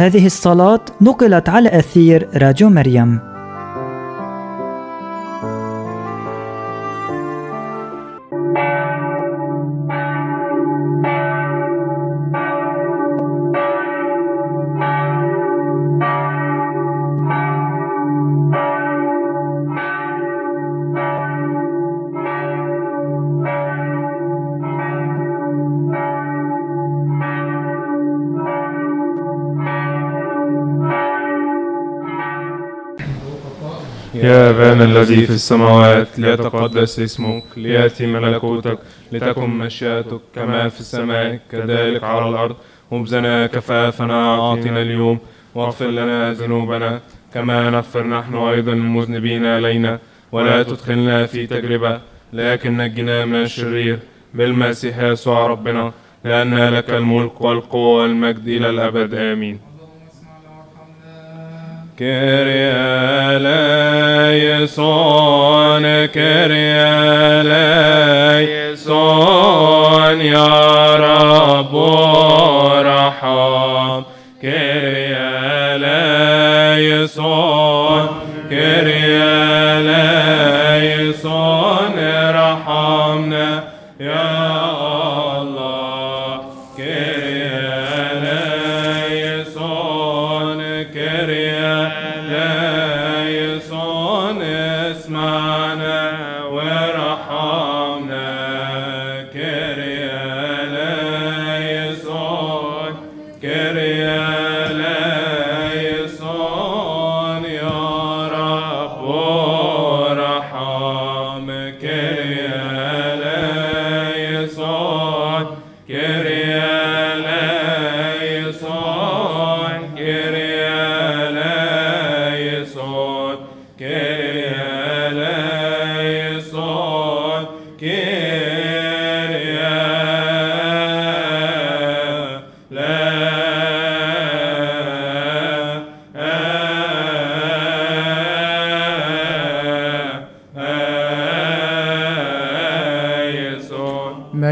هذه الصلاة نقلت على أثير راديو مريم أبانا الذي في السماوات ليتقدس اسمك ليأتي ملكوتك لتكن مشيئتك كما في السماء كذلك على الأرض خبزنا كفافنا أعطنا اليوم واغفر لنا ذنوبنا كما نغفر نحن أيضا المذنبين إلينا ولا تدخلنا في تجربة لكن نجنا من الشرير بالمسيح يسوع ربنا لأن لك الملك والقوة والمجد إلى الأبد آمين كريا لا يصون كريا لا يصون يا رب رحم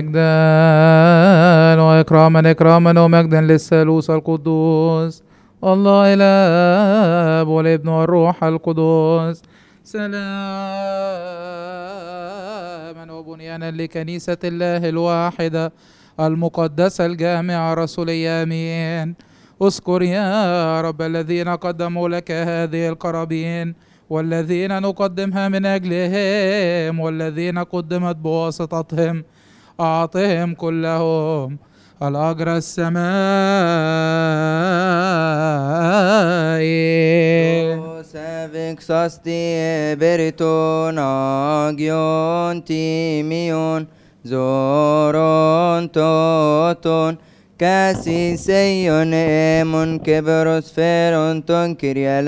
مجدا وإكراما إكراما ومجدا للثالوث القدوس الله الاب والابن والروح القدوس سلاما وبنيانا لكنيسة الله الواحدة المقدسة الجامعة رسولي آمين اذكر يا رب الذين قدموا لك هذه القرابين والذين نقدمها من أجلهم والذين قدمت بواسطتهم أعطهم كلهم الأجر السمائي ساستی بریتون آگیون تيميون زورون توتون كاسي سيون إيمون كبروس فيرون تنكر يا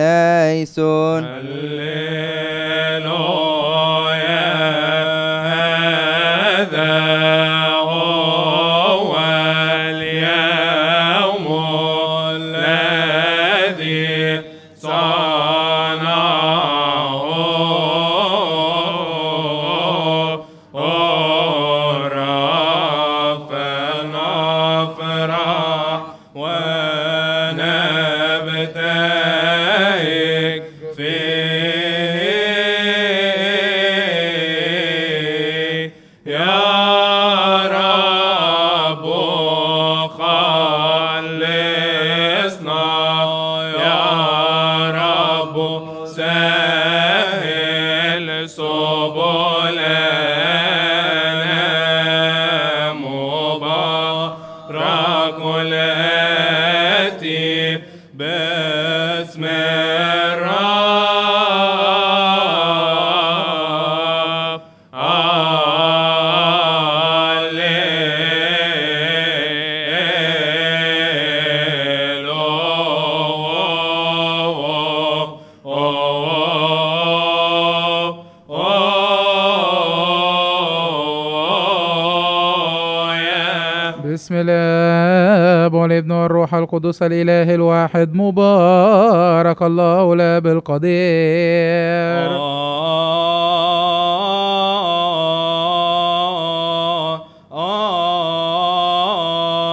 والروح القدس الإله الواحد مبارك الله لا بالقدير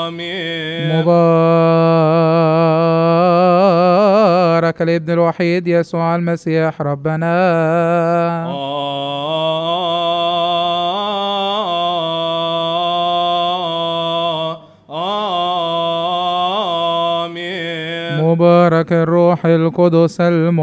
آمين مبارك الابن الوحيد يسوع المسيح ربنا آه مبارك الروح القدس المعزي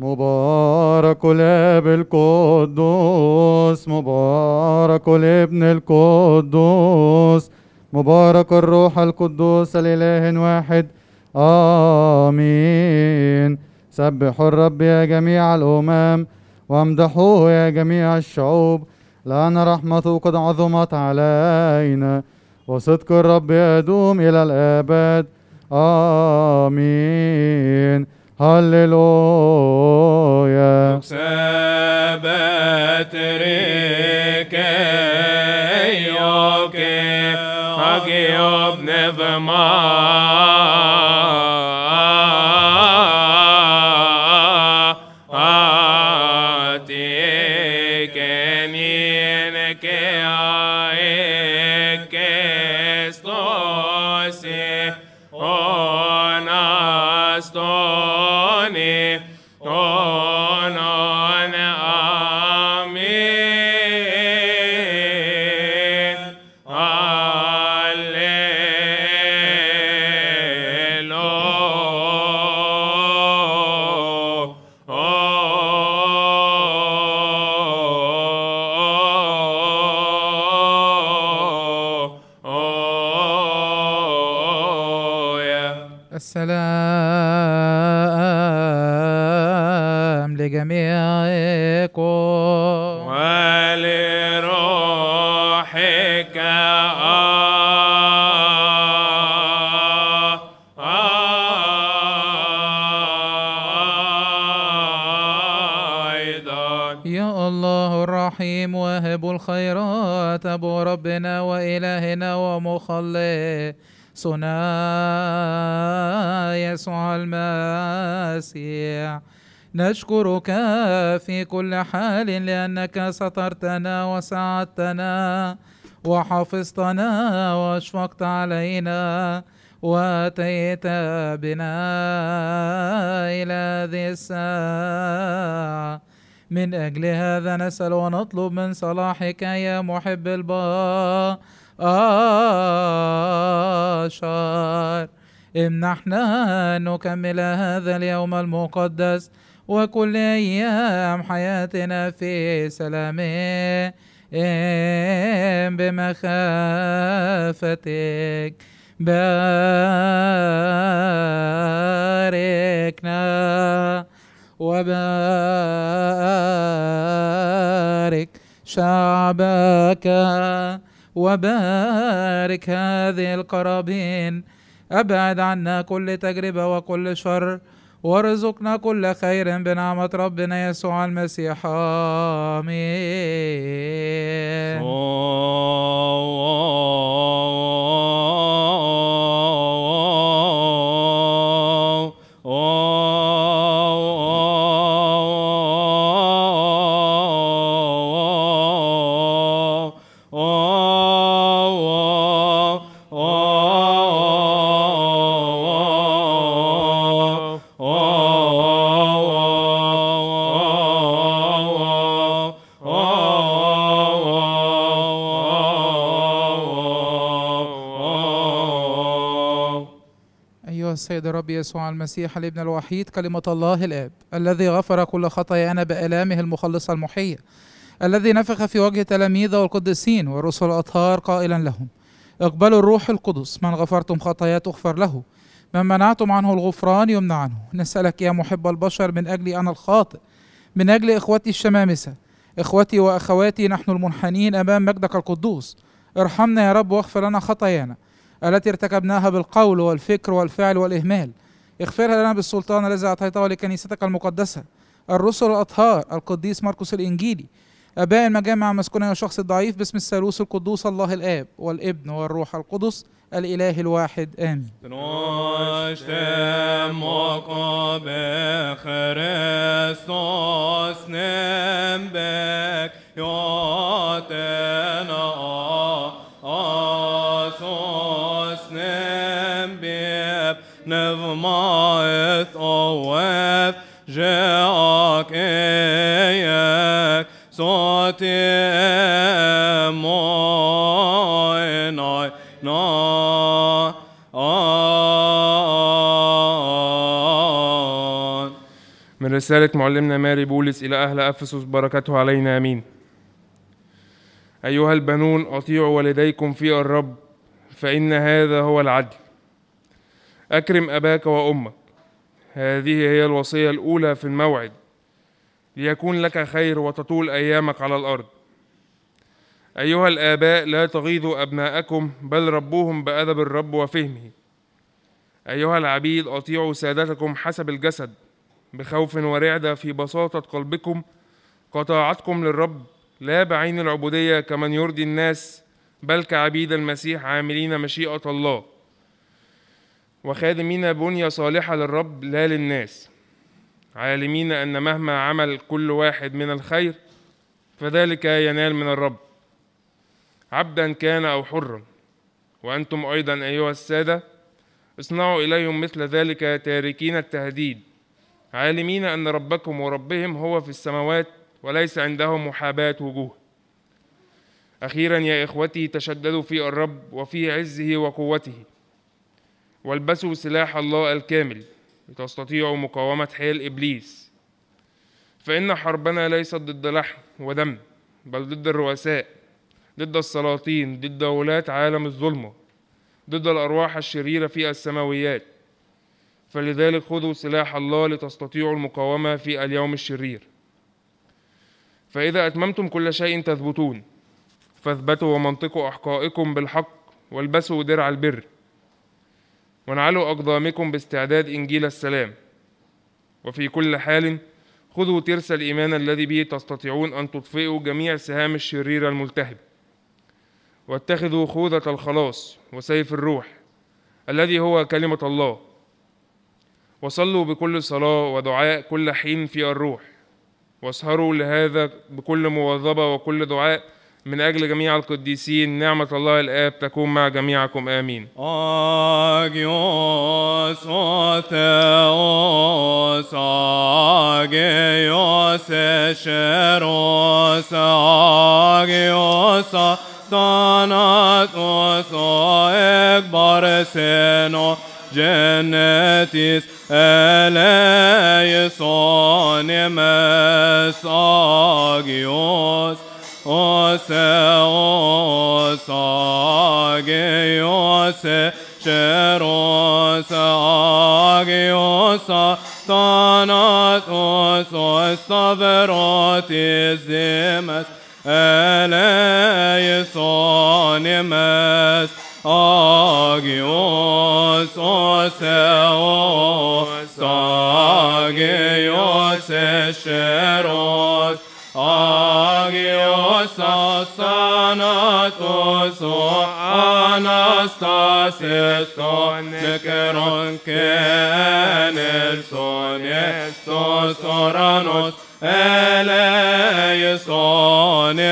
مبارك الاب القدوس مبارك الابن القدوس مبارك الروح القدوس الاله واحد آمين سبحوا الرب يا جميع الأمم وامدحوه يا جميع الشعوب لأن رحمته قد عظمت علينا وصدق الرب يدوم إلى الأبد آمين هللويا سبت ريكي يوكي حسب ربنا وإلهنا ومخلصنا يسوع المسيح نشكرك في كل حال لأنك سترتنا وساعدتنا وحفظتنا واشفقت علينا واتيت بنا الى هذه الساعه من أجل هذا نسأل ونطلب من صلاحك يا محب البشر امنحنا أن نكمل هذا اليوم المقدس وكل أيام حياتنا في سلام بمخافتك باركنا وبارك شعبك وبارك هذه القرابين أبعد عنا كل تجربة وكل شر وارزقنا كل خير بنعمة ربنا يسوع المسيح آمين الرب يسوع المسيح الابن الوحيد كلمة الله الآب الذي غفر كل خطايانا بآلامه المخلصة المحية الذي نفخ في وجه تلاميذه والقديسين والرسل الأطهار قائلا لهم اقبلوا الروح القدس من غفرتم خطاياه تغفر له من منعتم عنه الغفران يمنع عنه نسألك يا محب البشر من أجلي أنا الخاطئ من أجل إخوتي الشمامسة إخوتي وأخواتي نحن المنحنين أمام مجدك القدوس ارحمنا يا رب واغفر لنا خطايانا التي ارتكبناها بالقول والفكر والفعل والإهمال اغفرها لنا بالسلطان الذي أعطيته لكنيستك المقدسة الرسل الأطهار القديس ماركوس الإنجيلي أباء المجامع مسكونة والشخص الضعيف باسم الثالوث القدوس الله الآب والابن والروح القدس الإله الواحد آمين برسالة معلمنا ماري بولس إلى أهل أفسس بركته علينا آمين أيها البنون أطيعوا والديكم في الرب فإن هذا هو العدل أكرم أباك وأمك هذه هي الوصية الأولى في الموعد ليكون لك خير وتطول أيامك على الأرض أيها الآباء لا تغيظوا أبناءكم بل ربوهم بأدب الرب وفهمه أيها العبيد أطيعوا سادتكم حسب الجسد بخوف ورعدة في بساطة قلبكم قطاعتكم للرب لا بعين العبودية كمن يرضي الناس بل كعبيد المسيح عاملين مشيئة الله وخادمين بنية صالحة للرب لا للناس عالمين أن مهما عمل كل واحد من الخير فذلك ينال من الرب عبدا كان أو حرا وأنتم أيضا أيها السادة اصنعوا إليهم مثل ذلك تاركين التهديد عالمين أن ربكم وربهم هو في السماوات وليس عندهم محاباة وجوه أخيرا يا إخوتي تشددوا في الرب وفي عزه وقوته والبسوا سلاح الله الكامل لتستطيعوا مقاومة حيل إبليس فإن حربنا ليست ضد لحم ودم بل ضد الرؤساء ضد السلاطين ضد ولاة عالم الظلمة ضد الأرواح الشريرة في السماويات فلذلك خذوا سلاح الله لتستطيعوا المقاومة في اليوم الشرير فإذا أتممتم كل شيء تثبتون فاثبتوا ومنطقوا أحقائكم بالحق والبسوا درع البر وانعلوا أقدامكم باستعداد إنجيل السلام وفي كل حال خذوا ترس الإيمان الذي به تستطيعون أن تطفئوا جميع سهام الشرير الملتهب واتخذوا خوذة الخلاص وسيف الروح الذي هو كلمة الله وصلوا بكل صلاة ودعاء كل حين في الروح واسهروا لهذا بكل مواظبة وكل دعاء من أجل جميع القديسين نعمة الله الآب تكون مع جميعكم آمين Genetis Eleisonim est agius, os eos agius, os eos agius, tonos os, os verotis Agios o Theos, Agios Echeros, Agios Asanatos, o Anastasis, o Nekeron, Kenelson, Estos Oranos,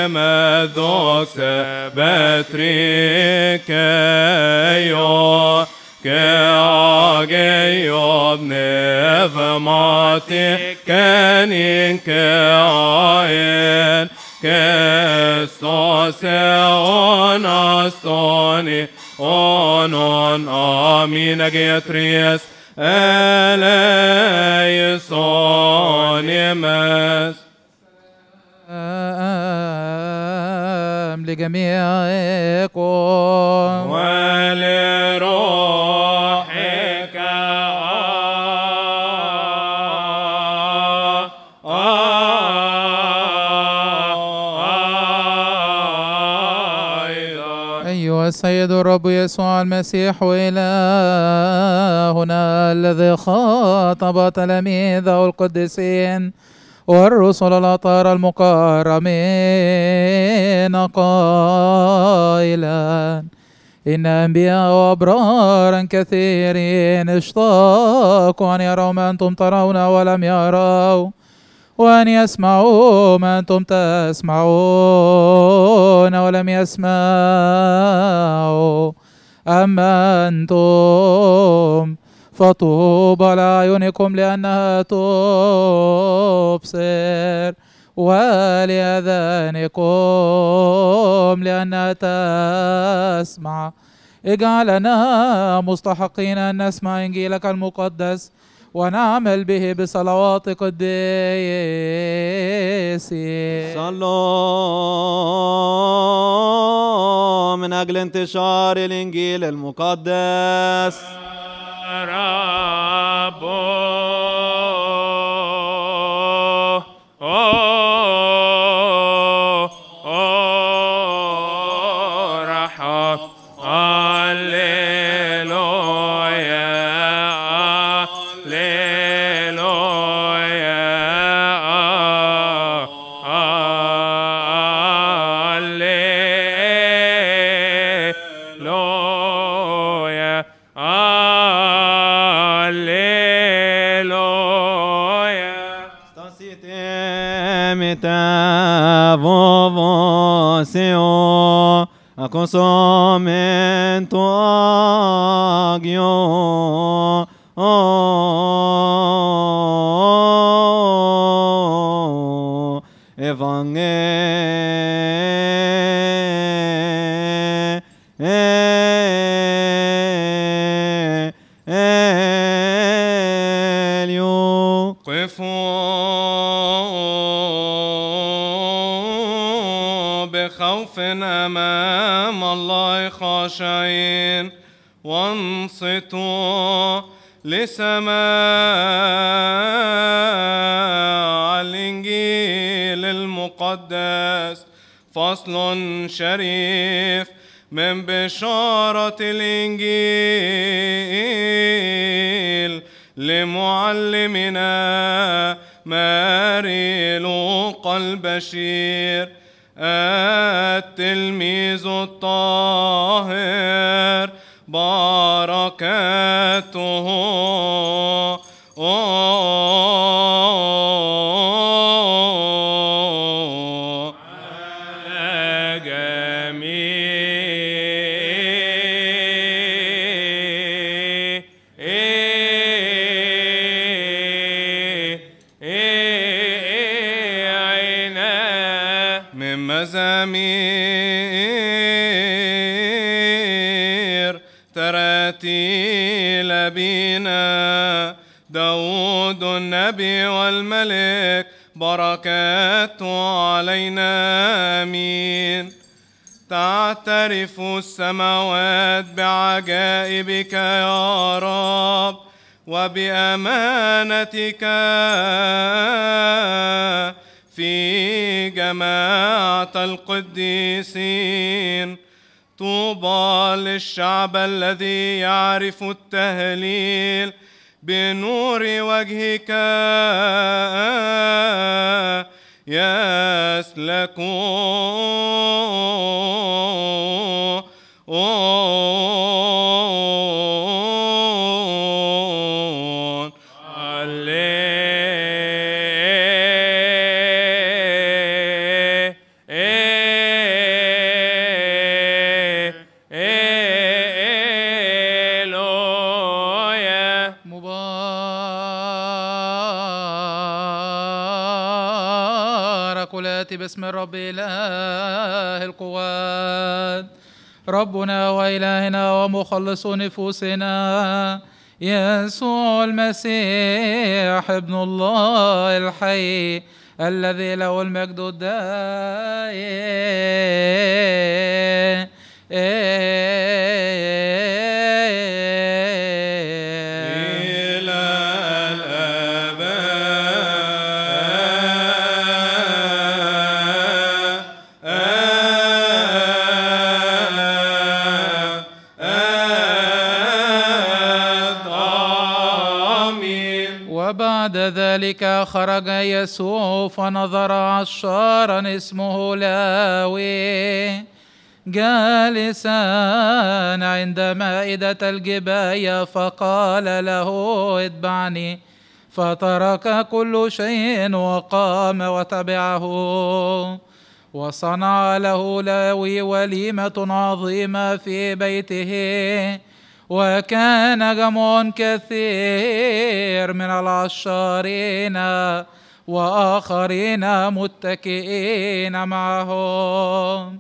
Dok se betri ke jo ke age jo nevmati kenin ke aen ke sto se ona stoni onon amine getries eleisonimes لجميعكم ولروحك آه آه أيها السيد الرب يسوع المسيح وإلهنا الذي خاطب تلاميذه القديسين والرسل الأطار المقارمين قائلا إن أنبياء وأبرارا كثيرين اشتاقوا أن يروا ما أنتم ترون ولم يروا وأن يسمعوا ما أنتم تسمعون ولم يسمعوا أما أنتم فطوبى لأعينكم لأنها تبصر ولأذانكم لأنها تسمع اجعلنا مستحقين أن نسمع إنجيلك المقدس ونعمل به بصلوات قديس صلوا من أجل انتشار الإنجيل المقدس Rabbo 光说。شَرِعَ الشعب الذي يعرف التهليل بنور وجهك يسلكون ربنا وإلهنا ومخلص نفوسنا يسوع المسيح ابن الله الحي الذي له المجد الدائم ذلك خرج يسوع فنظر عشارا اسمه لاوي جالسا عند مائدة الجباية فقال له اتبعني فترك كل شيء وقام وتبعه وصنع له لاوي وليمة عظيمة في بيته وكان جمع كثير من العشارين واخرين متكئين معهم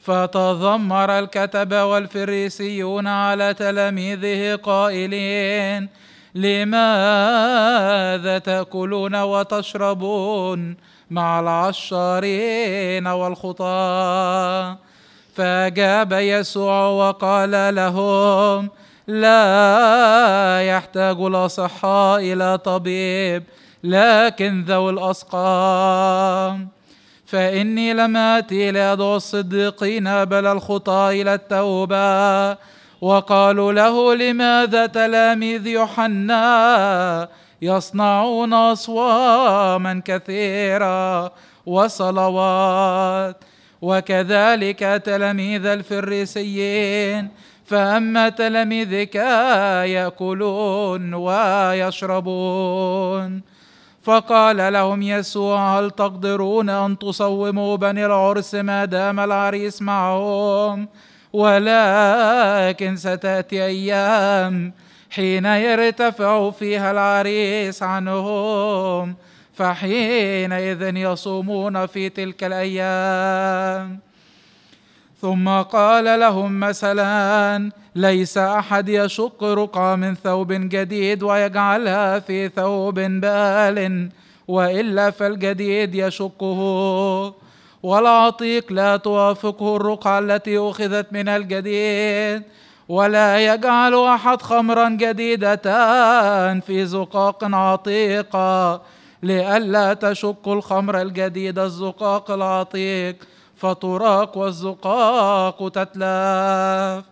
فتذمر الكتب والفريسيون على تلاميذه قائلين لماذا تاكلون وتشربون مع العشارين والخطاه فاجاب يسوع وقال لهم لا يحتاج الأصحاء إلى طبيب لكن ذوي الأسقام فإني لم آتي لأدعو الصديقين بل الخطى إلى التوبة وقالوا له لماذا تلاميذ يوحنا يصنعون أصواما كثيرة وصلوات وكذلك تلاميذ الفريسيين فأما تلاميذك ياكلون ويشربون فقال لهم يسوع هل تقدرون ان تصوموا بني العرس ما دام العريس معهم ولكن ستاتي ايام حين يرتفع فيها العريس عنهم فحينئذ يصومون في تلك الايام ثم قال لهم مثلا ليس احد يشق رقى من ثوب جديد ويجعلها في ثوب بال والا فالجديد يشقه والعتيق لا توافقه الرقعه التي اخذت من الجديد ولا يجعل احد خمرا جديده في زقاق عتيقه لئلا تشق الخمر الجديد الزقاق العتيق فطراق والزقاق تتلاف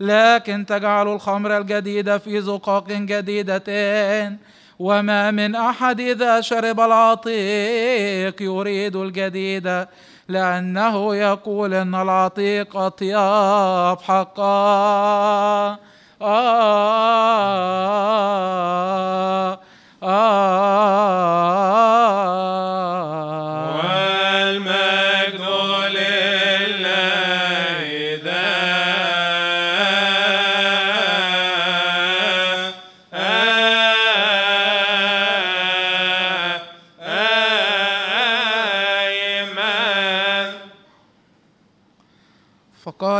لكن تجعل الخمر الجديد في زقاق جديدة وما من أحد إذا شرب العتيق يريد الجديد لأنه يقول إن العتيق أطياب حقا آه آه آه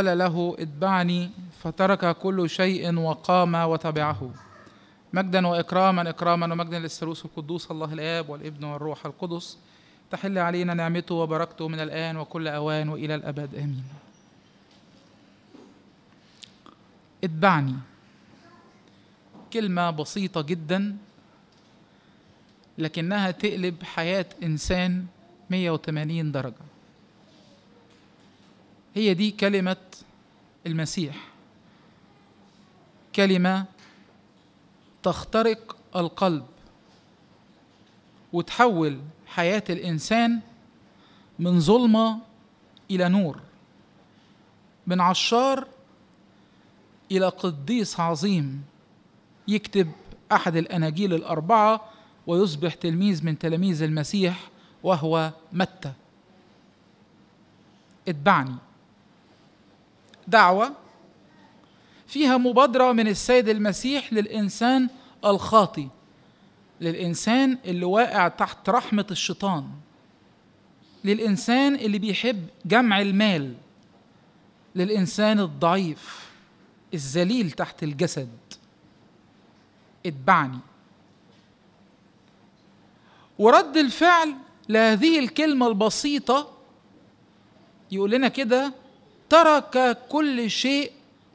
فقال له اتبعني فترك كل شيء وقام وتبعه مجدا واكراما اكراما ومجدا للثالوث القدوس الله الاب والابن والروح القدس تحل علينا نعمته وبركته من الان وكل اوان والى الابد امين اتبعني كلمه بسيطه جدا لكنها تقلب حياه انسان 180 درجه هي دي كلمة المسيح كلمة تخترق القلب وتحول حياة الإنسان من ظلمة إلى نور من عشار إلى قديس عظيم يكتب أحد الأناجيل الأربعة ويصبح تلميذ من تلاميذ المسيح وهو متى اتبعني دعوه فيها مبادره من السيد المسيح للانسان الخاطي للانسان اللي واقع تحت رحمه الشيطان للانسان اللي بيحب جمع المال للانسان الضعيف الذليل تحت الجسد اتبعني ورد الفعل لهذه الكلمه البسيطه يقول لنا كده ترك كل شيء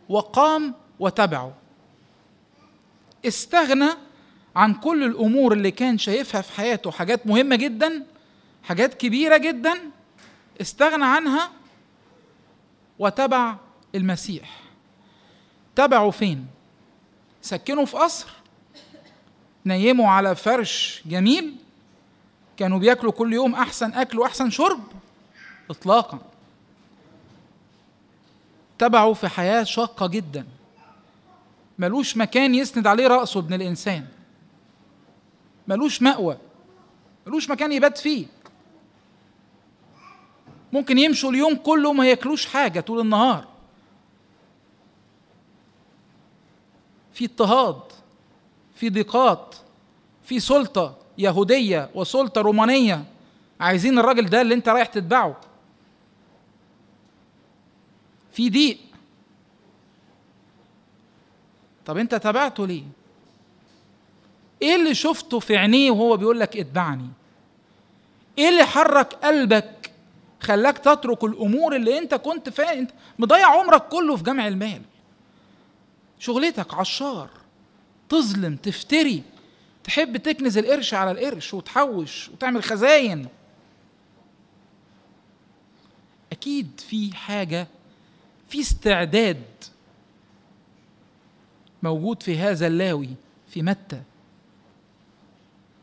وقام وتبعه استغنى عن كل الامور اللي كان شايفها في حياته حاجات مهمه جدا حاجات كبيره جدا استغنى عنها وتبع المسيح تبعه فين سكنه في قصر نيموا على فرش جميل كانوا بياكلوا كل يوم احسن اكل واحسن شرب اطلاقا اتبعه في حياة شاقة جدا ملوش مكان يسند عليه رأسه ابن الإنسان ملوش مأوى ملوش مكان يبات فيه ممكن يمشوا اليوم كله ما ياكلوش حاجة طول النهار في اضطهاد في ضيقات في سلطة يهودية وسلطة رومانية عايزين الراجل ده اللي انت رايح تتبعه في ضيق طب انت تابعته ليه ايه اللي شفته في عينيه وهو بيقول لك اتبعني ايه اللي حرك قلبك خلاك تترك الامور اللي انت كنت فيها انت مضيع عمرك كله في جمع المال شغلتك عشار تظلم تفتري تحب تكنز القرش على القرش وتحوش وتعمل خزاين اكيد في حاجه في استعداد موجود في هذا اللاوي في متى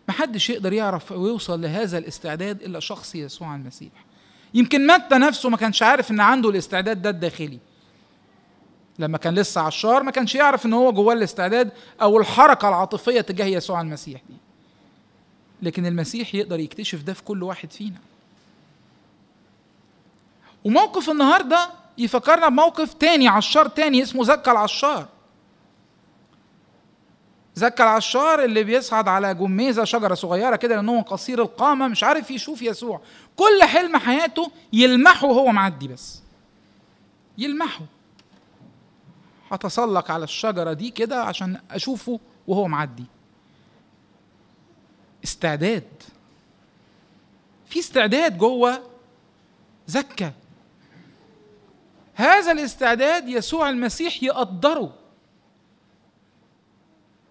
محدش يقدر يعرف ويوصل لهذا الاستعداد الا شخص يسوع المسيح يمكن متى نفسه ما كانش عارف ان عنده الاستعداد ده الداخلي لما كان لسه عشار ما كانش يعرف ان هو جواه الاستعداد او الحركه العاطفيه تجاه يسوع المسيح دي لكن المسيح يقدر يكتشف ده في كل واحد فينا وموقف النهارده يفكرنا بموقف تاني عشار تاني اسمه زكى العشار زكى العشار اللي بيصعد على جميزة شجرة صغيرة كده لأنه قصير القامة مش عارف يشوف يسوع كل حلم حياته يلمحه وهو معدي بس يلمحه هتسلق على الشجرة دي كده عشان أشوفه وهو معدي استعداد في استعداد جوه زكى هذا الاستعداد يسوع المسيح يقدره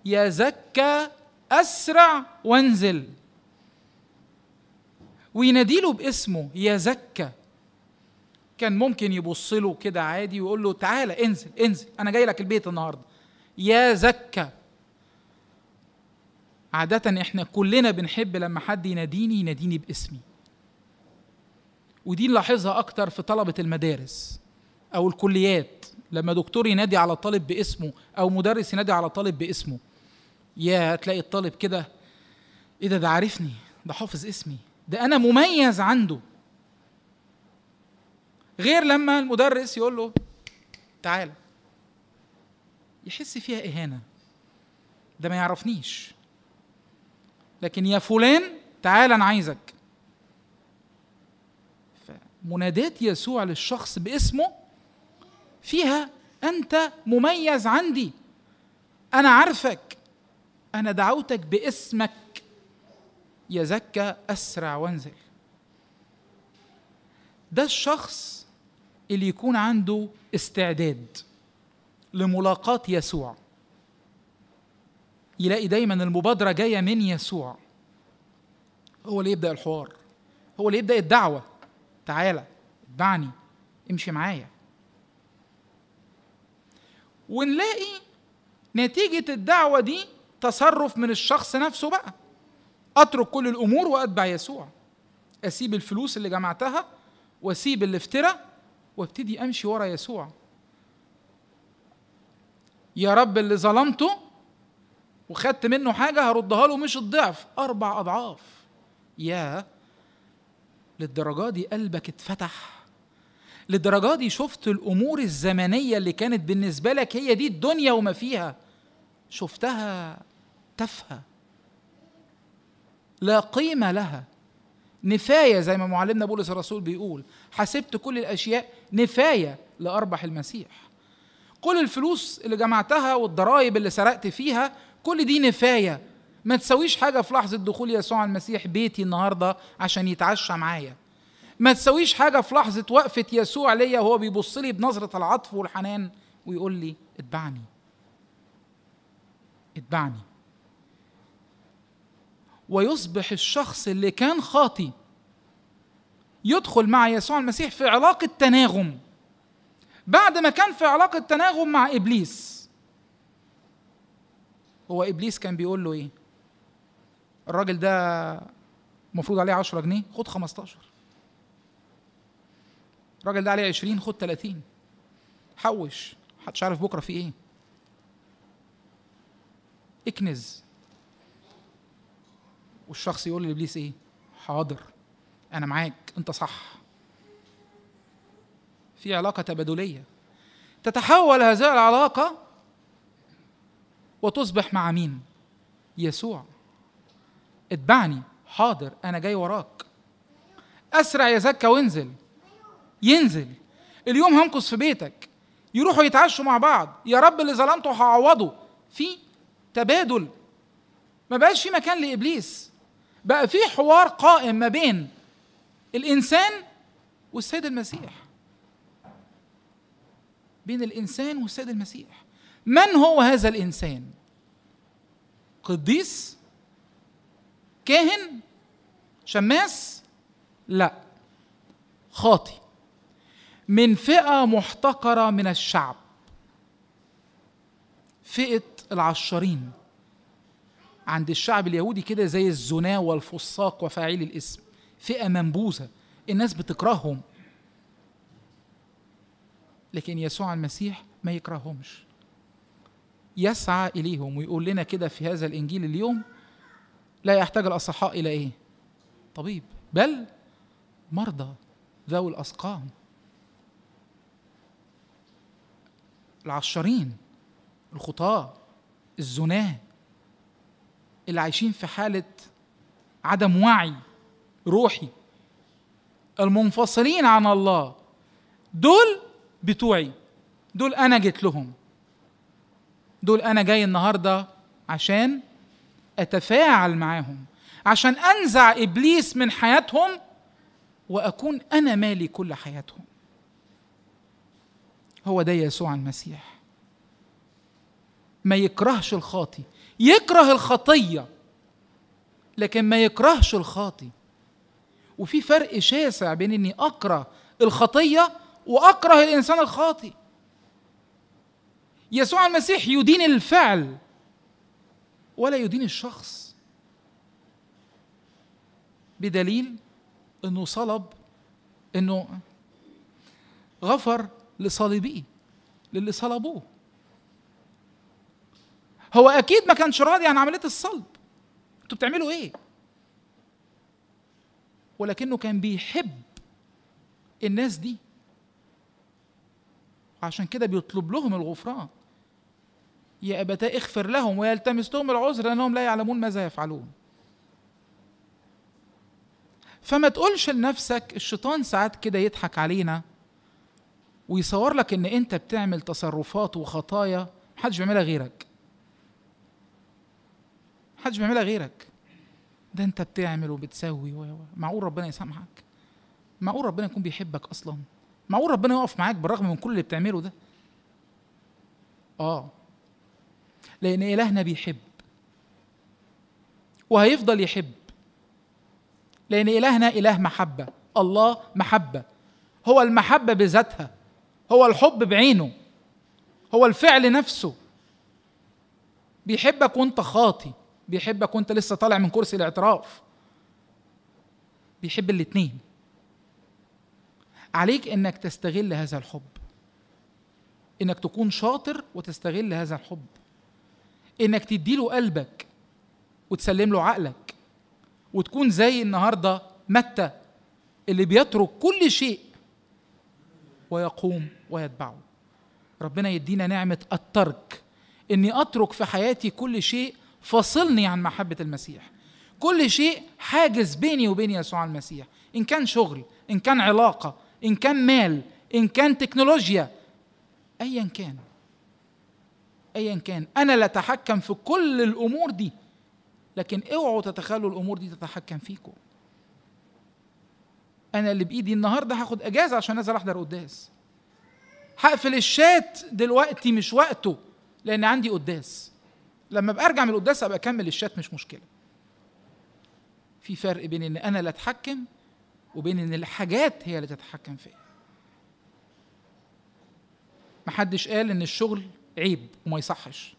يا زكى اسرع وانزل ويناديله باسمه يا زكى كان ممكن يبص له كده عادي ويقول له تعالى انزل انزل انا جاي لك البيت النهارده يا زكى عادة احنا كلنا بنحب لما حد يناديني يناديني باسمي ودي نلاحظها اكتر في طلبة المدارس او الكليات لما دكتور ينادي على طالب باسمه او مدرس ينادي على طالب باسمه يا تلاقي الطالب كده ايه ده ده عارفني ده حافظ اسمي ده انا مميز عنده غير لما المدرس يقول له تعال يحس فيها اهانه ده ما يعرفنيش لكن يا فلان تعال انا عايزك مناداه يسوع للشخص باسمه فيها انت مميز عندي انا عارفك انا دعوتك باسمك يا زكى اسرع وانزل ده الشخص اللي يكون عنده استعداد لملاقاة يسوع يلاقي دايما المبادرة جاية من يسوع هو اللي يبدأ الحوار هو اللي يبدأ الدعوة تعالى اتبعني امشي معايا ونلاقي نتيجة الدعوة دي تصرف من الشخص نفسه بقى أترك كل الأمور وأتبع يسوع أسيب الفلوس اللي جمعتها وأسيب الافتراء وابتدي أمشي ورا يسوع يا رب اللي ظلمته وخدت منه حاجة هردها له مش الضعف أربع أضعاف يا للدرجة دي قلبك اتفتح للدرجة دي شفت الأمور الزمنية اللي كانت بالنسبة لك هي دي الدنيا وما فيها شفتها تافهة لا قيمة لها نفاية زي ما معلمنا بولس الرسول بيقول حسبت كل الأشياء نفاية لأربح المسيح كل الفلوس اللي جمعتها والضرائب اللي سرقت فيها كل دي نفاية ما تسويش حاجة في لحظة دخول يسوع المسيح بيتي النهاردة عشان يتعشى معايا ما تسويش حاجة في لحظة وقفة يسوع ليا وهو بيبص لي بنظرة العطف والحنان ويقول لي اتبعني اتبعني ويصبح الشخص اللي كان خاطي يدخل مع يسوع المسيح في علاقة تناغم بعد ما كان في علاقة تناغم مع إبليس هو إبليس كان بيقول له إيه الراجل ده المفروض عليه 10 جنيه خد 15 الراجل ده عليه 20 خد 30 حوش محدش عارف بكره في ايه اكنز والشخص يقول لابليس ايه حاضر انا معاك انت صح في علاقه تبادليه تتحول هذه العلاقه وتصبح مع مين يسوع اتبعني حاضر انا جاي وراك اسرع يا زكا وانزل ينزل اليوم هنقص في بيتك يروحوا يتعشوا مع بعض يا رب اللي ظلمته هعوضه في تبادل ما بقاش في مكان لابليس بقى في حوار قائم ما بين الانسان والسيد المسيح بين الانسان والسيد المسيح من هو هذا الانسان قديس كاهن شماس لا خاطي من فئه محتقره من الشعب فئه العشارين عند الشعب اليهودي كده زي الزناه والفساق وفاعل الاسم فئه منبوذه الناس بتكرههم لكن يسوع المسيح ما يكرههمش يسعى اليهم ويقول لنا كده في هذا الانجيل اليوم لا يحتاج الاصحاء الى ايه طبيب بل مرضى ذوي الاسقام العشارين الخطاة الزناه اللي عايشين في حالة عدم وعي روحي المنفصلين عن الله دول بتوعي دول أنا جيت لهم دول أنا جاي النهاردة عشان أتفاعل معاهم عشان أنزع إبليس من حياتهم وأكون أنا مالي كل حياتهم هو ده يسوع المسيح ما يكرهش الخاطي يكره الخطيه لكن ما يكرهش الخاطي وفي فرق شاسع بين اني اكره الخطيه واكره الانسان الخاطي يسوع المسيح يدين الفعل ولا يدين الشخص بدليل انه صلب انه غفر لصليبيه للي صلبوه هو اكيد ما كانش راضي عن عمليه الصلب انتوا بتعملوا ايه ولكنه كان بيحب الناس دي عشان كده بيطلب لهم الغفران يا أبتاه اغفر لهم ويلتمس لهم العذر لأنهم لا يعلمون ماذا يفعلون فما تقولش لنفسك الشيطان ساعات كده يضحك علينا ويصور لك ان انت بتعمل تصرفات وخطايا محدش بيعملها غيرك محدش بيعملها غيرك ده انت بتعمل وبتسوي معقول ربنا يسامحك معقول ربنا يكون بيحبك اصلا معقول ربنا يقف معاك بالرغم من كل اللي بتعمله ده اه لان الهنا بيحب وهيفضل يحب لان الهنا اله محبه الله محبه هو المحبه بذاتها هو الحب بعينه هو الفعل نفسه بيحبك وانت خاطي بيحبك وانت لسه طالع من كرسي الاعتراف بيحب الاثنين عليك انك تستغل هذا الحب انك تكون شاطر وتستغل هذا الحب انك تديله قلبك وتسلم له عقلك وتكون زي النهارده متى اللي بيترك كل شيء ويقوم ويتبعه ربنا يدينا نعمة الترك إني أترك في حياتي كل شيء فصلني عن محبة المسيح كل شيء حاجز بيني وبين يسوع المسيح إن كان شغل إن كان علاقة إن كان مال إن كان تكنولوجيا أيا كان أيا كان أنا لا أتحكم في كل الأمور دي لكن اوعوا تتخلوا الأمور دي تتحكم فيكم أنا اللي بإيدي النهاردة هاخد أجازة عشان أنزل أحضر قداس هقفل الشات دلوقتي مش وقته لان عندي قداس لما ابقى ارجع من القداس ابقى اكمل الشات مش مشكله في فرق بين ان انا اللي اتحكم وبين ان الحاجات هي اللي تتحكم فيا محدش قال ان الشغل عيب وما يصحش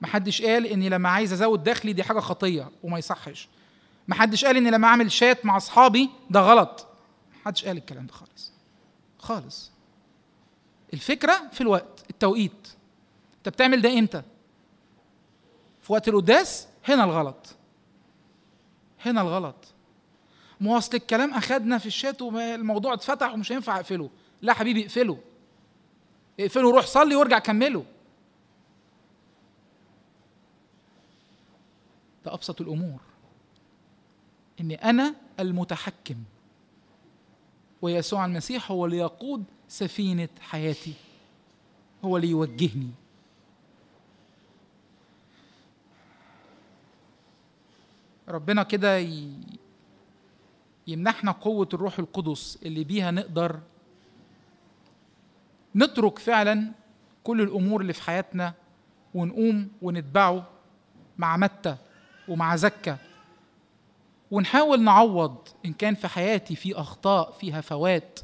محدش قال اني لما عايز ازود دخلي دي حاجه خطيه وما يصحش محدش قال اني لما اعمل شات مع اصحابي ده غلط محدش قال الكلام ده خالص خالص الفكره في الوقت التوقيت انت بتعمل ده امتى في وقت القداس هنا الغلط هنا الغلط ما اصل الكلام اخدنا في الشات والموضوع اتفتح ومش هينفع اقفله لا حبيبي اقفله اقفله روح صلي وارجع كمله ده ابسط الامور اني انا المتحكم ويسوع المسيح هو اللي يقود سفينة حياتي هو اللي يوجهني ربنا كده يمنحنا قوة الروح القدس اللي بيها نقدر نترك فعلا كل الأمور اللي في حياتنا ونقوم ونتبعه مع متى ومع زكة ونحاول نعوض ان كان في حياتي في اخطاء في هفوات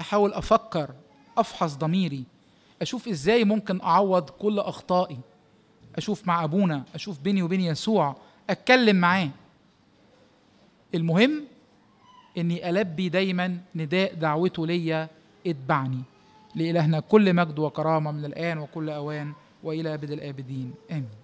احاول افكر افحص ضميري اشوف ازاي ممكن اعوض كل اخطائي اشوف مع ابونا اشوف بيني وبين يسوع اتكلم معاه المهم اني البي دايما نداء دعوته ليا اتبعني لالهنا كل مجد وكرامه من الان وكل اوان والى ابد الابدين امين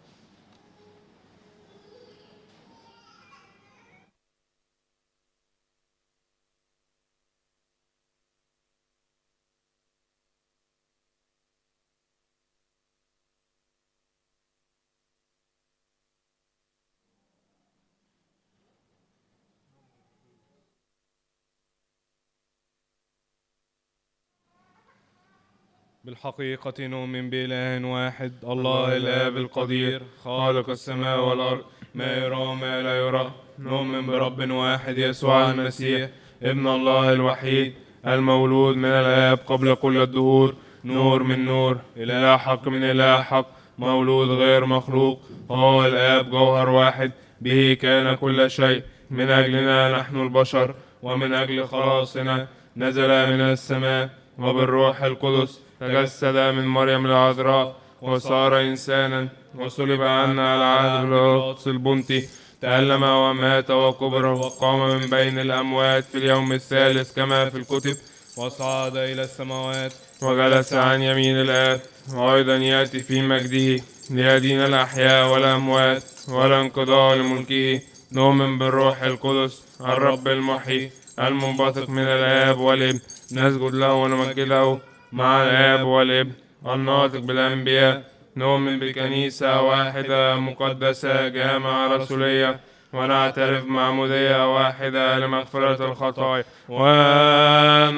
بالحقيقة نؤمن بإله واحد الله الآب القدير خالق السماء والأرض ما يرى وما لا يرى نؤمن برب واحد يسوع المسيح ابن الله الوحيد المولود من الآب قبل كل الدهور نور من نور إله حق من إله حق مولود غير مخلوق هو الآب جوهر واحد به كان كل شيء من أجلنا نحن البشر ومن أجل خلاصنا نزل من السماء وبالروح القدس تجسد من مريم العذراء وصار إنسانا وصلب عنا العهد بالقدس البنطي تألم ومات وكبر وقام من بين الأموات في اليوم الثالث كما في الكتب وصعد إلى السماوات وجلس عن يمين الآب وأيضا يأتي في مجده ليدين الأحياء والأموات ولا انقضاء لملكه نؤمن بالروح القدس الرب المحيي المنبثق من الآب والابن نسجد له ونمجده مع الآب والابن الناطق بالأنبياء نؤمن بكنيسة واحدة مقدسة جامعة رسولية ونعترف معمودية واحدة لمغفرة الخطايا وننتظر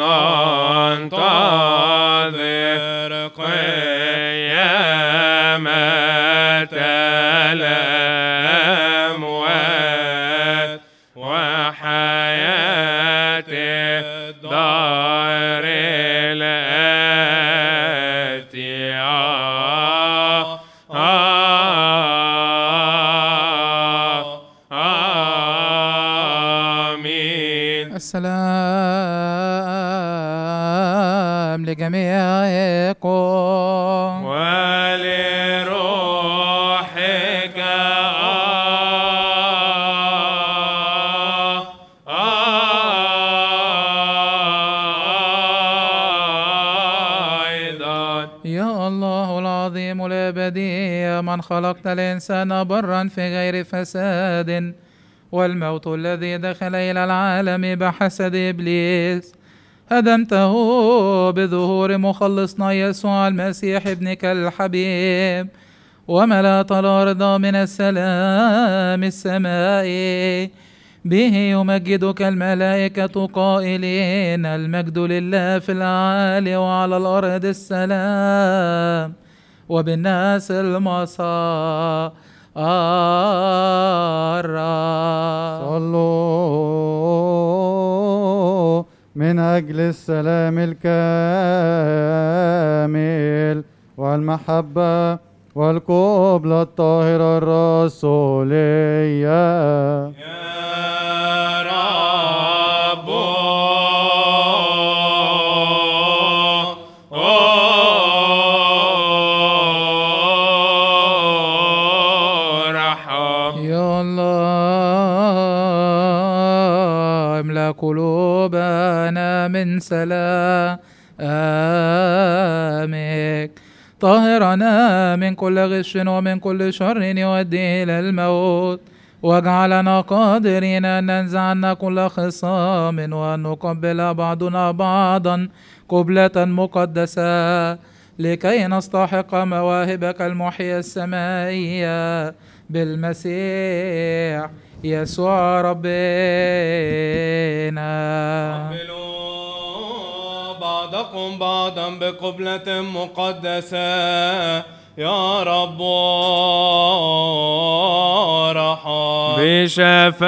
قيامة الآب جميعكم ولروحك أيضا يا الله العظيم الأبدي يا من خلقت الإنسان برا في غير فساد والموت الذي دخل إلى العالم بحسد إبليس هدمته بظهور مخلصنا يسوع المسيح ابنك الحبيب وملأت الأرض من السلام السمائي به يمجدك الملائكة قائلين المجد لله في العالي وعلى الأرض السلام وبالناس المسار صلوا من أجل السلام الكامل والمحبة والقبلة الطاهرة الرسولية يا رب رحم يا الله املا من سلامك طهرنا من كل غش ومن كل شر يؤدي إلى الموت واجعلنا قادرين أن ننزع عنا كل خصام وأن نقبل بعضنا بعضا قبلة مقدسة لكي نستحق مواهبك المحيي السمائية بالمسيح يسوع ربنا بعضكم بعضا بقبلة مقدسة يا رب ارحم بشفاعة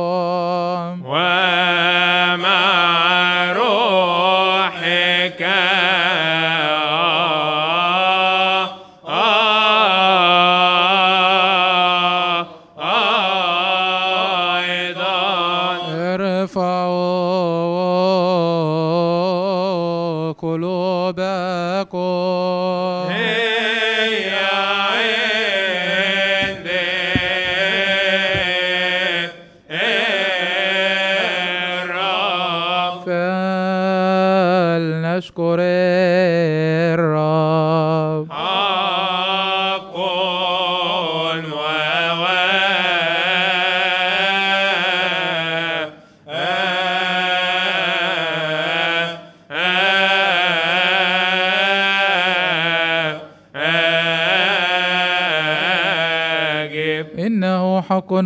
Oh.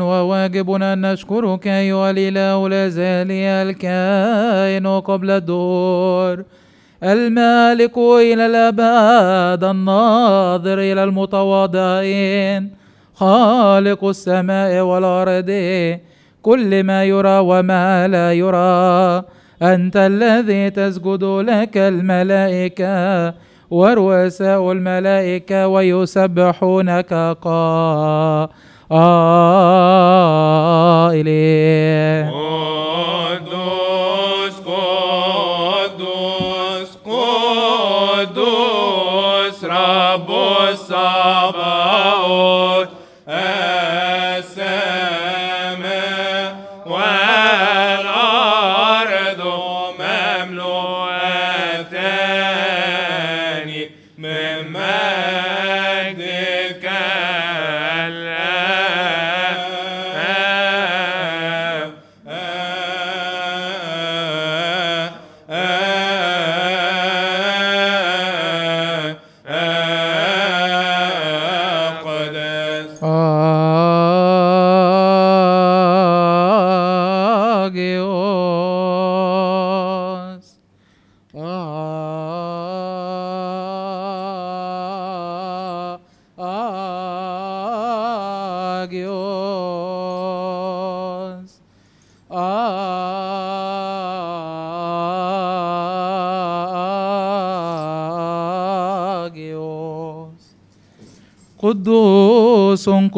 وواجبنا أن نشكرك أيها الإله لا الكائن قبل الدور المالك إلى الأبد الناظر إلى المتواضعين خالق السماء والأرض كل ما يرى وما لا يرى أنت الذي تسجد لك الملائكة ورؤساء الملائكة ويسبحونك قائلا Oh,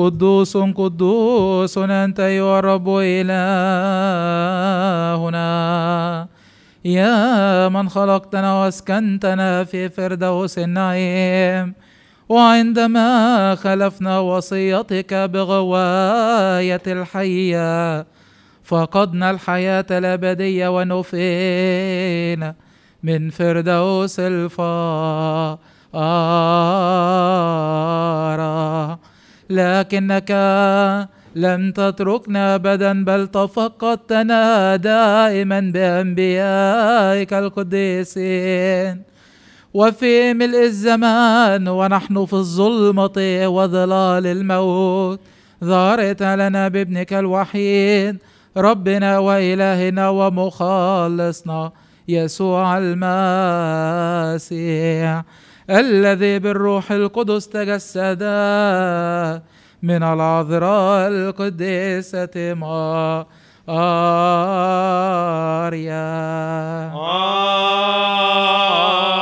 قدوس قدوس أنت يا رب إلهنا يا من خلقتنا واسكنتنا في فردوس النعيم وعندما خلفنا وصيتك بغواية الحية فقدنا الحياة الأبدية ونفينا من فردوس الفارة لكنك لم تتركنا ابدا بل تفقدتنا دائما بانبيائك القديسين وفي ملء الزمان ونحن في الظلمه وظلال الموت ظهرت لنا بابنك الوحيد ربنا والهنا ومخلصنا يسوع المسيح الذي بالروح القدس تجسد من العذراء القديسة ما آريا آه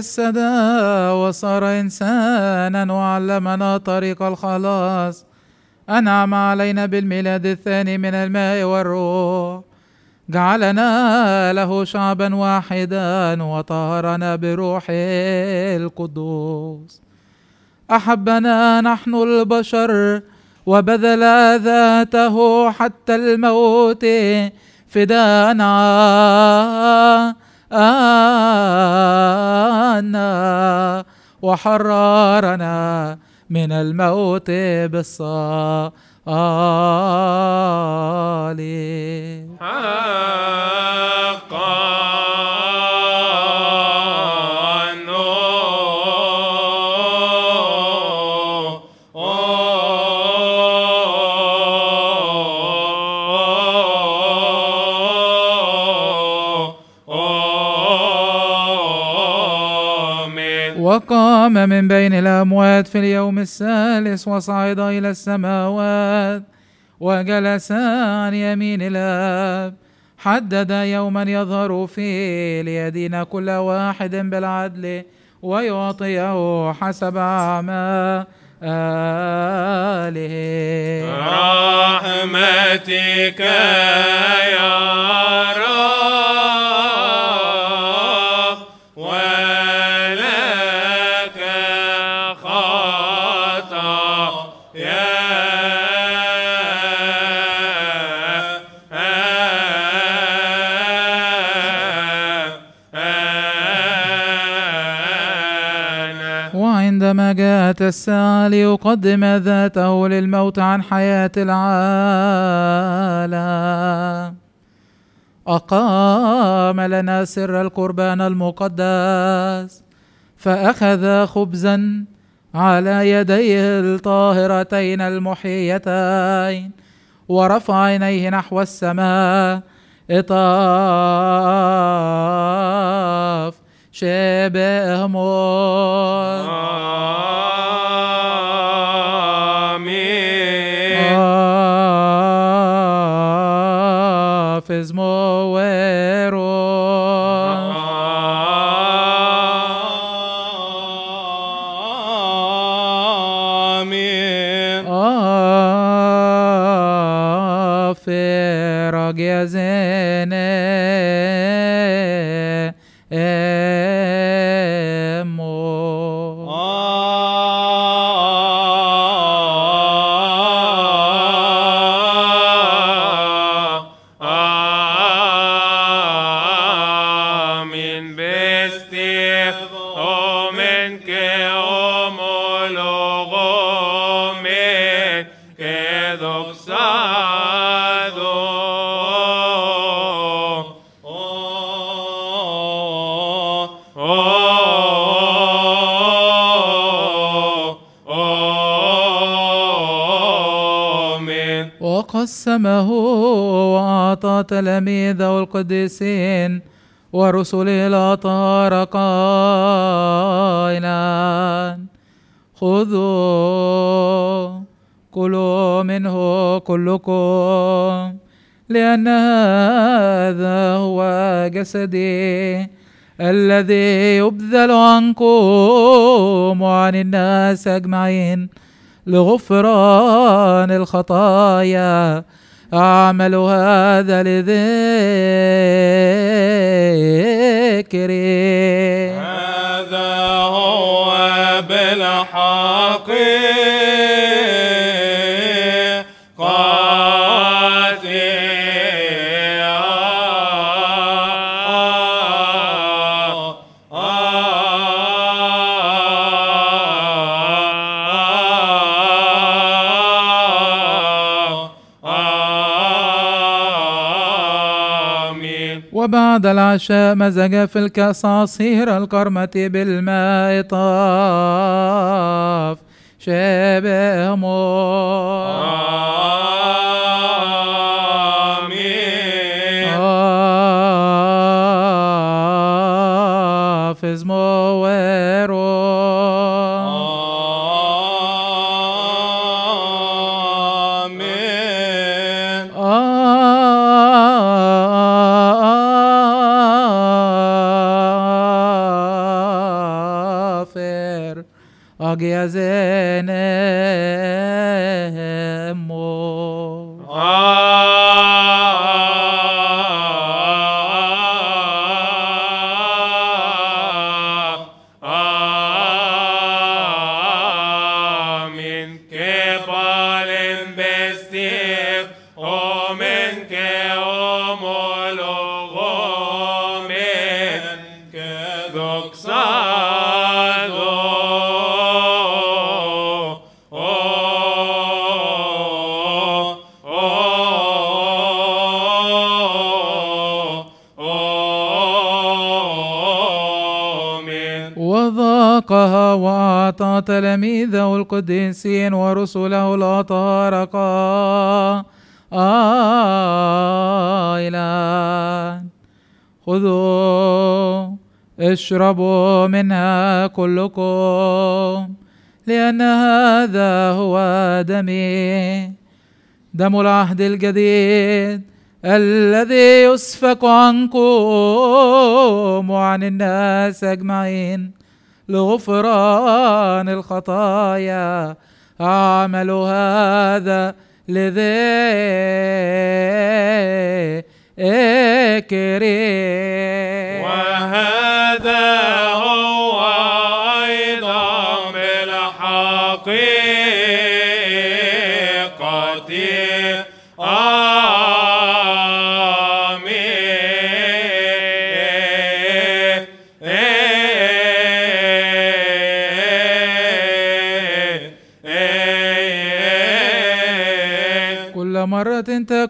تجسدا وصار إنسانا وعلمنا طريق الخلاص أنعم علينا بالميلاد الثاني من الماء والروح جعلنا له شعبا واحدا وطهرنا بروح القدوس أحبنا نحن البشر وبذل ذاته حتى الموت فداءً آنا وحررنا من الموت بالصالح حقا قام من بين الأموات في اليوم الثالث وصعد إلى السماوات وجلس عن يمين الآب حدد يوما يظهر فيه ليدين كل واحد بالعدل ويعطيه حسب أعماله رحمتك يا رب ذات الساعة ليقدم ذاته للموت عن حياة العالم أقام لنا سر القربان المقدس فأخذ خبزا على يديه الطاهرتين المحيتين ورفع عينيه نحو السماء إطاف شبه مر آه. وقسمه وأعطى تلاميذه القديسين ورسله الأطهار قائلا خذوا كلوا منه كلكم لأن هذا هو جسدي الذي يبذل عنكم وعن الناس أجمعين لغفران الخطايا أعمل هذا لذكري هذا هو بالحقيقة بعد العشاء مزج في الكأس عصير القرمة بالماء طاف شابه آمين حافظ وتلاميذه القديسين ورسله الأطهار قائلا آه، خذوا اشربوا منها كلكم لأن هذا هو دمي دم العهد الجديد الذي يسفك عنكم وعن الناس أجمعين لغفران الخطايا أعمل هذا لذكرك وهذا هو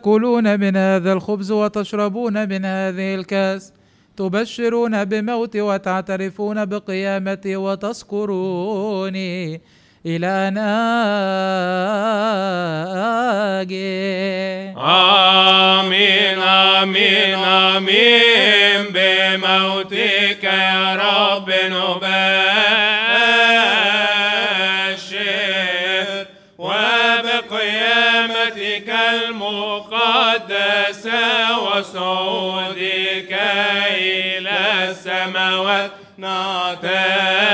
تاكلون من هذا الخبز وتشربون من هذه الكاس تبشرون بموتي وتعترفون بقيامتي وتذكروني إلى أن آجي آمين آمين آمين بموتك يا رب نبات صعودك إلى السماوات نعتاد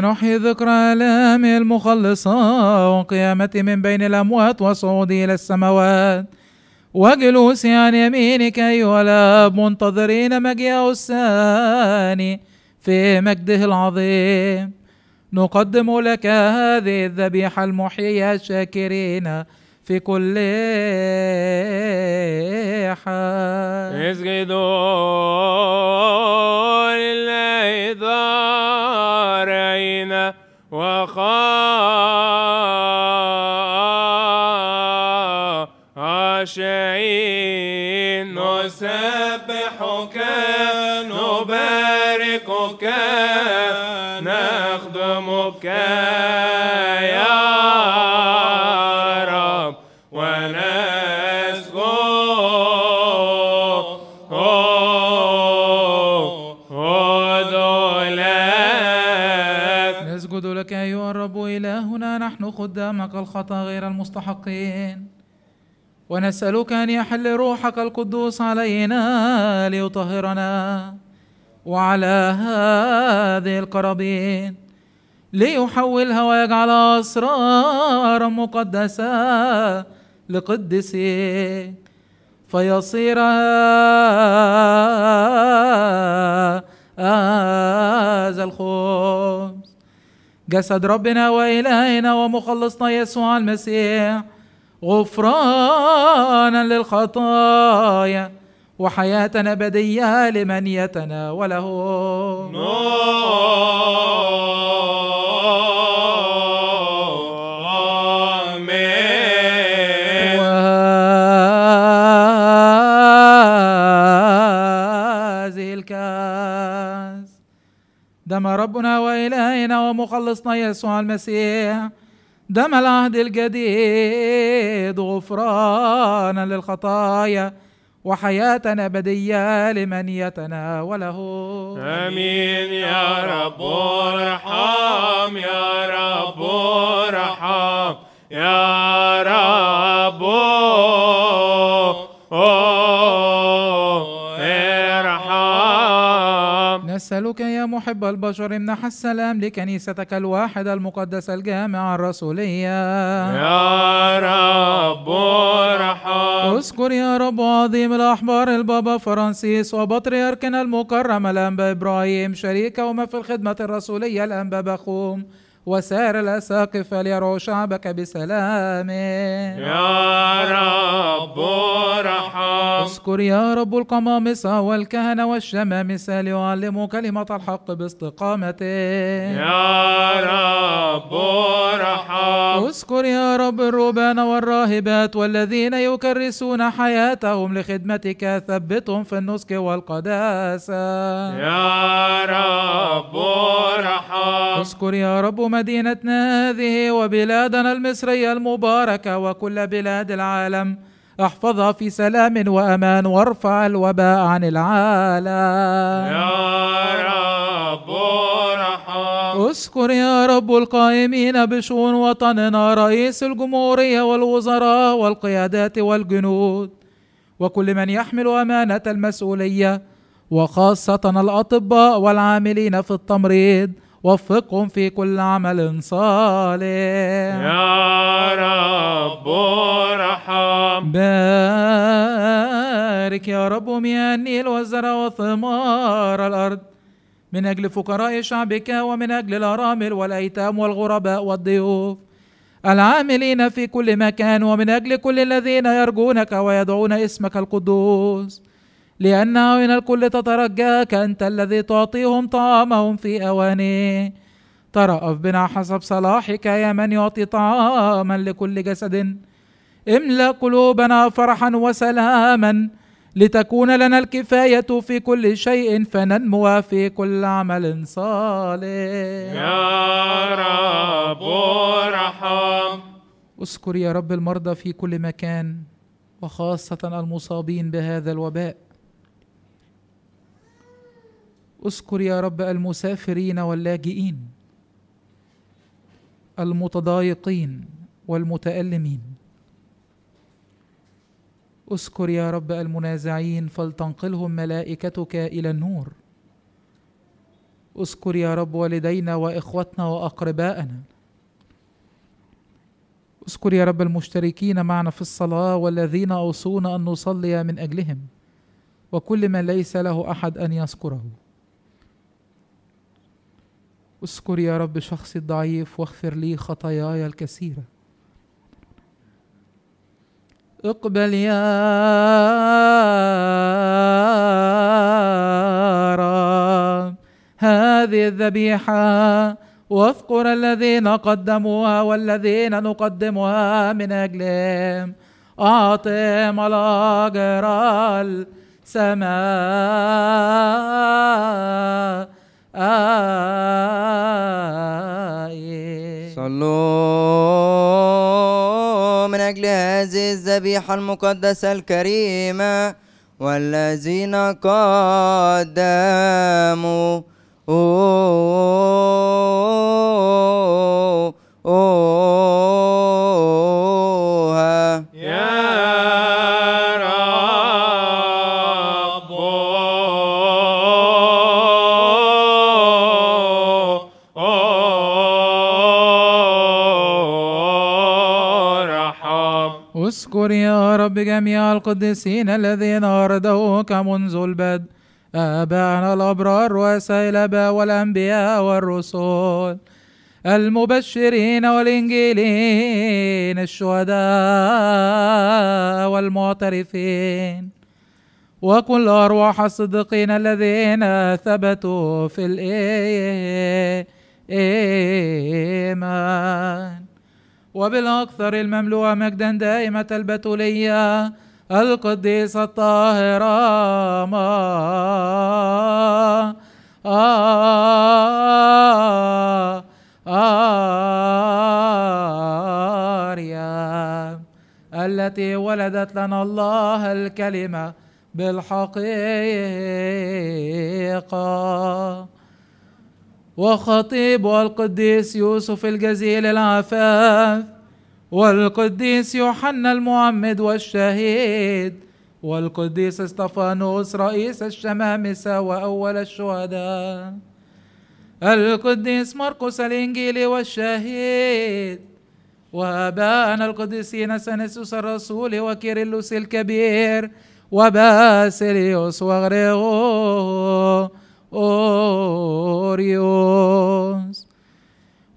نحيي ذكرى آلام المخلصة وقيامتي من بين الأموات وصعودي إلى السماوات وجلوسي عن يمينك أيها الآب منتظرين مجيء الثاني في مجده العظيم نقدم لك هذه الذبيحة المحيية شاكرين في كل حال اسجدوا لله ضارعين وخاشعين نحن خدامك الخطا غير المستحقين ونسألك أن يحل روحك القدوس علينا ليطهرنا وعلى هذه القرابين ليحولها ويجعل أسرارا مقدسة لقدسين فيصير هذا الخبز جسد ربنا وإلهنا ومخلصنا يسوع المسيح غفرانا للخطايا وحياة أبدية لمن يتناوله نور دم ربنا وإلهنا ومخلصنا يسوع المسيح دم العهد الجديد غفرانا للخطايا وحياة أبدية لمن يتناوله آمين يا رب ارحم يا رب ارحم يا رب أوه. نسألك يا محب البشر امنح السلام لكنيستك الواحدة المقدسة الجامعة الرسولية يا رب ارحم اذكر يا رب عظيم الأحبار البابا فرانسيس وبطريركنا المكرم الأنبا إبراهيم شريكهما في الخدمة الرسولية الأنبا بخوم وسار الأساقف فليروا شعبك بسلام يا رب رحم اذكر يا رب القمامسة والكهنة والشمامسة ليعلموا كلمة الحق باستقامة يا رب رحم اذكر يا رب الربان والراهبات والذين يكرسون حياتهم لخدمتك ثبتهم في النسك والقداسة يا رب رحم اذكر يا رب مدينتنا هذه وبلادنا المصرية المباركة وكل بلاد العالم احفظها في سلام وأمان وارفع الوباء عن العالم يا رب ارحم اذكر يا رب القائمين بشؤون وطننا رئيس الجمهورية والوزراء والقيادات والجنود وكل من يحمل أمانة المسؤولية وخاصة الأطباء والعاملين في التمريض وفقهم في كل عمل صالح يا رب ارحم بارك يا رب مياه النيل والزرع وثمار الأرض من أجل فقراء شعبك ومن أجل الأرامل والأيتام والغرباء والضيوف العاملين في كل مكان ومن أجل كل الذين يرجونك ويدعون اسمك القدوس لأنه من الكل تترجاك أنت الذي تعطيهم طعامهم في أوانه ترأف بنا حسب صلاحك يا من يعطي طعاما لكل جسد املأ قلوبنا فرحا وسلاما لتكون لنا الكفاية في كل شيء فننمو في كل عمل صالح يا رب ارحم اذكر يا رب المرضى في كل مكان وخاصة المصابين بهذا الوباء اذكر يا رب المسافرين واللاجئين المتضايقين والمتألمين اذكر يا رب المنازعين فلتنقلهم ملائكتك إلى النور اذكر يا رب والدينا وإخوتنا وأقرباءنا اذكر يا رب المشتركين معنا في الصلاة والذين أوصونا أن نصلي من أجلهم وكل من ليس له أحد أن يذكره اذكر يا رب شخصي الضعيف واغفر لي خطاياي الكثيرة اقبل يا رب هذه الذبيحة واذكر الذين قدموها والذين نقدمها من أجلهم أعطهم الأجر السماء صلوا من أجل هذه الذبيحة المقدسة الكريمة والذين قدموا أوه أوه أوه يا واذكر يا رب جميع القديسين الذين أردوك منذ البدء آبائنا الأبرار رؤساء الآباء والأنبياء والرسل المبشرين والإنجيلين الشهداء والمعترفين وكل أرواح الصديقين الذين ثبتوا في الإيمان وبالأكثر المملوء مجدا دائمة البتولية القديسة الطاهرة ما آه آريا التي ولدت لنا الله الكلمة بالحقيقة وخطيب القديس يوسف الجزيل العفاف والقديس يوحنا المعمد والشهيد والقديس استفانوس رئيس الشمامسة وأول الشهداء القديس مرقس الإنجيلي والشهيد وأبانا القديسين سنسوس الرسول وكيرلوس الكبير وباسيليوس وغريغو أوريوس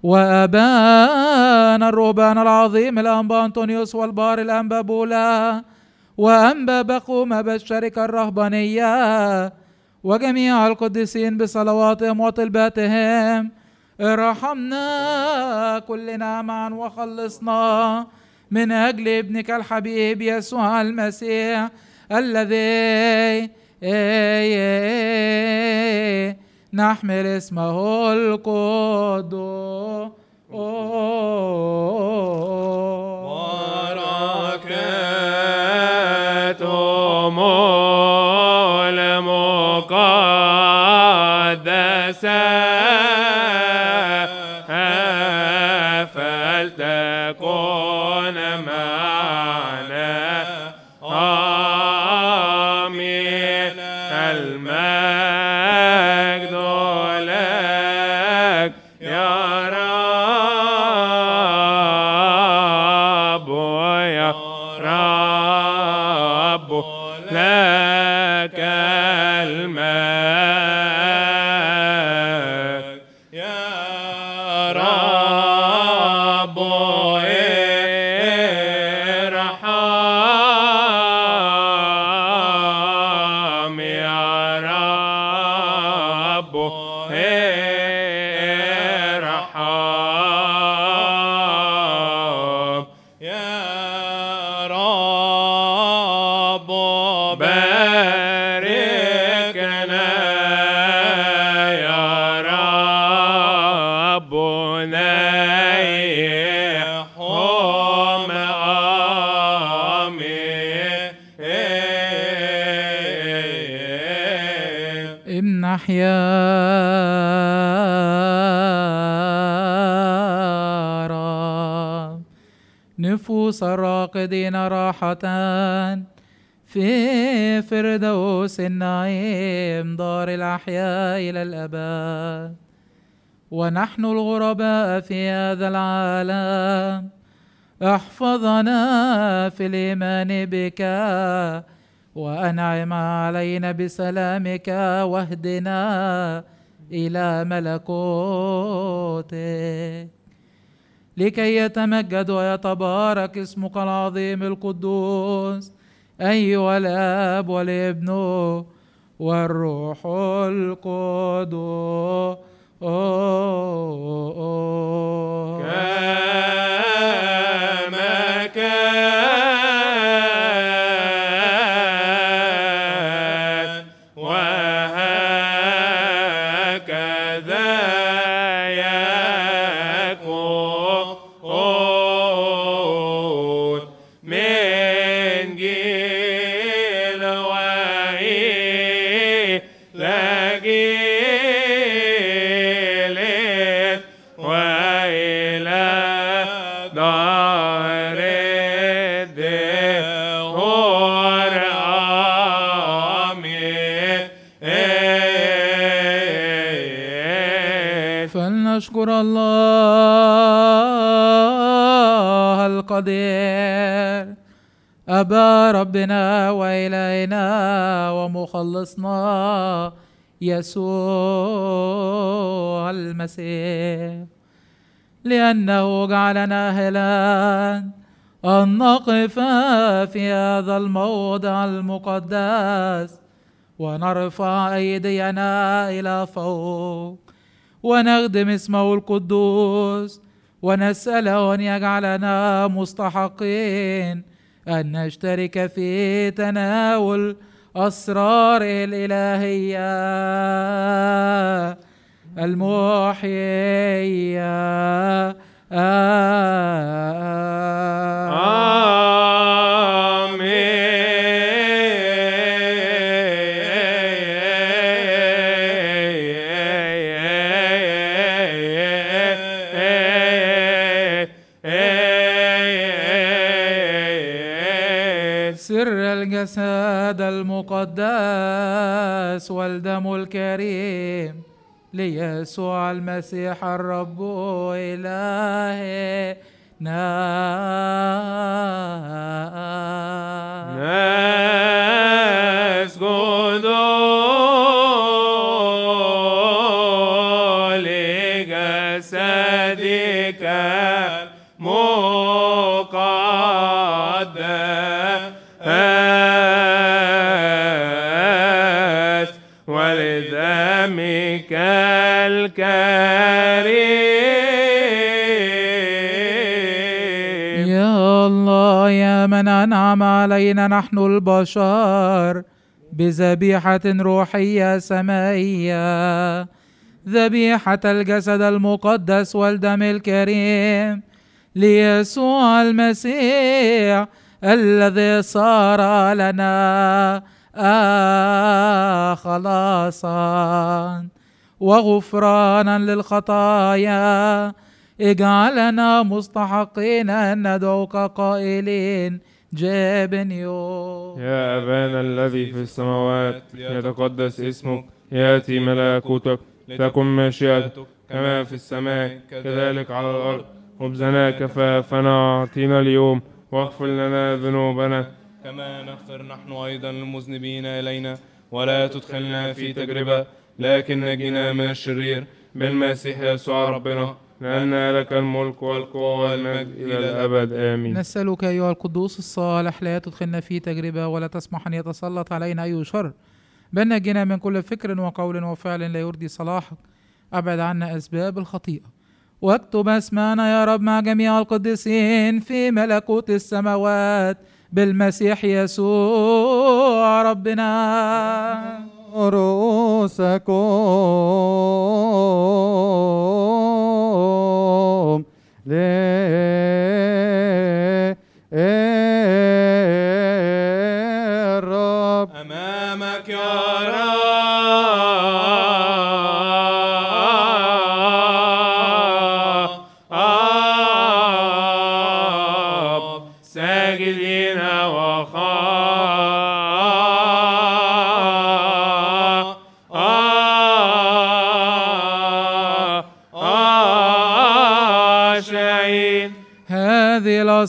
وأبان الرهبان العظيم الأنبا أنطونيوس والبار الأنبا بولا وأنبا بقوم بالشركة الرهبانية وجميع القديسين بصلواتهم وطلباتهم ارحمنا كلنا معا وخلصنا من أجل ابنك الحبيب يسوع المسيح الذي نحمل اسمه القدوس Amen. الواردين راحة في فردوس النعيم دار الأحياء إلى الأبد ونحن الغرباء في هذا العالم احفظنا في الإيمان بك وأنعم علينا بسلامك واهدنا إلى ملكوتك لكي يتمجد ويتبارك اسمك العظيم القدوس أيها الآب والابن والروح القدوس كما كان اذكر الله القدير أبا ربنا وإلينا ومخلصنا يسوع المسيح لأنه جعلنا أهلا أن نقف في هذا الموضع المقدس ونرفع أيدينا إلى فوق ونخدم اسمه القدوس ونسأله أن يجعلنا مستحقين أن نشترك في تناول أسرار الإلهية المحيية آه آه آه آه الجسد المقدس والدم الكريم ليسوع المسيح الرب إلهنا نسجد الكريم يا الله يا من أنعم علينا نحن البشر بذبيحة روحية سمائية ذبيحة الجسد المقدس والدم الكريم ليسوع المسيح الذي صار لنا آه خلاصا وغفرانا للخطايا اجعلنا مستحقين أن ندعوك قائلين جابنيو يا أبانا الذي في السماوات يتقدس اسمك يأتي ملكوتك لتكن مشيئتك كما في السماء كذلك على الأرض خبزنا كفافنا أعطينا اليوم واغفر لنا ذنوبنا كما نغفر نحن أيضا المذنبين إلينا ولا تدخلنا في تجربة لكن نجينا من الشرير بالمسيح يسوع ربنا لأن لك الملك والقوة والمجد إلى الأبد آمين نسألك أيها القدوس الصالح لا تدخلنا في تجربة ولا تسمح أن يتسلط علينا أي شر بل نجنا من كل فكر وقول وفعل لا يرضي صلاحك أبعد عنا أسباب الخطيئة واكتب اسمنا يا رب مع جميع القديسين في ملكوت السماوات بالمسيح يسوع ربنا Le,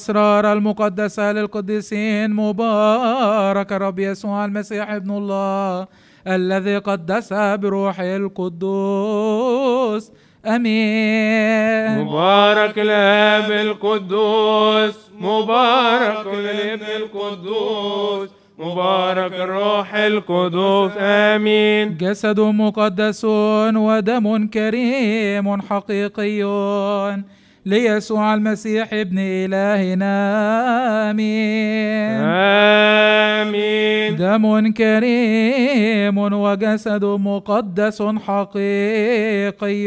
الأسرار المقدسة للقديسين مبارك رب يسوع المسيح ابن الله الذي قدس بروح القدوس امين مبارك الاب القدوس مبارك الابن القدوس مبارك الروح القدوس امين جسد مقدس ودم كريم حقيقي ليسوع المسيح ابن إلهنا آمين آمين دم كريم وجسد مقدس حقيقي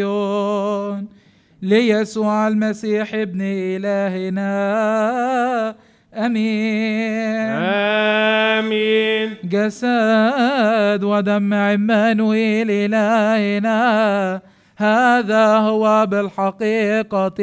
ليسوع المسيح ابن إلهنا امين امين جسد ودم عمانويل الهنا هذا هو بالحقيقة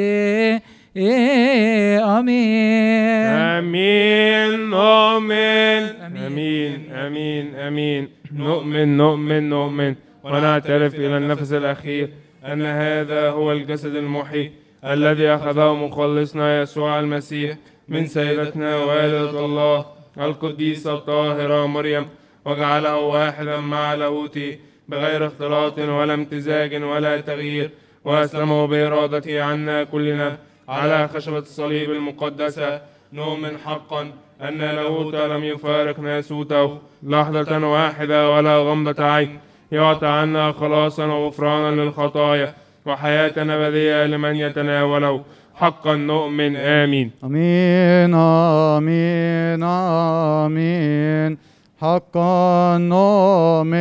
آمين آمين نؤمن آمين آمين آمين نؤمن نؤمن نؤمن ونعترف إلى النفس الأخير أن هذا هو الجسد المحي الذي أخذه مخلصنا يسوع المسيح من سيدتنا والدة الله القديسة الطاهرة مريم وجعله واحدا مع لاهوتي بغير اختلاط ولا امتزاج ولا تغيير وأسلمه بإرادته عنا كلنا على خشبة الصليب المقدسة نؤمن حقا أن لاهوت لم يفارق ناسوته لحظة واحدة ولا غمضة عين يعطى عنا خلاصا وغفرانا للخطايا وحياة أبدية لمن يتناوله حقا نؤمن آمين آمين آمين آمين حقا نؤمن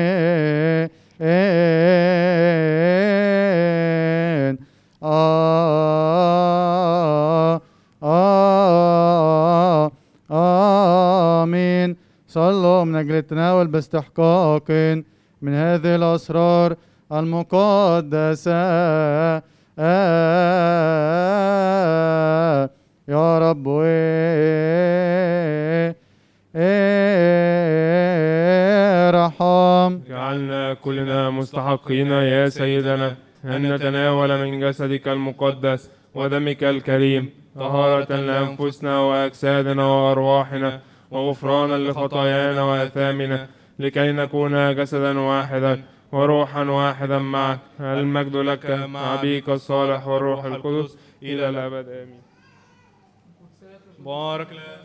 آه آه آمين صلوا من أجل التناول باستحقاق من هذه الأسرار المقدسة يا رب إيه ارحم جعلنا كلنا مستحقين يا سيدنا أن نتناول من جسدك المقدس ودمك الكريم طهارة لأنفسنا وأجسادنا وأرواحنا وغفرانا لخطايانا وآثامنا لكي نكون جسدا واحدا وروحا واحدا معك المجد لك مع أبيك الصالح والروح القدس إلى الأبد آمين بارك الله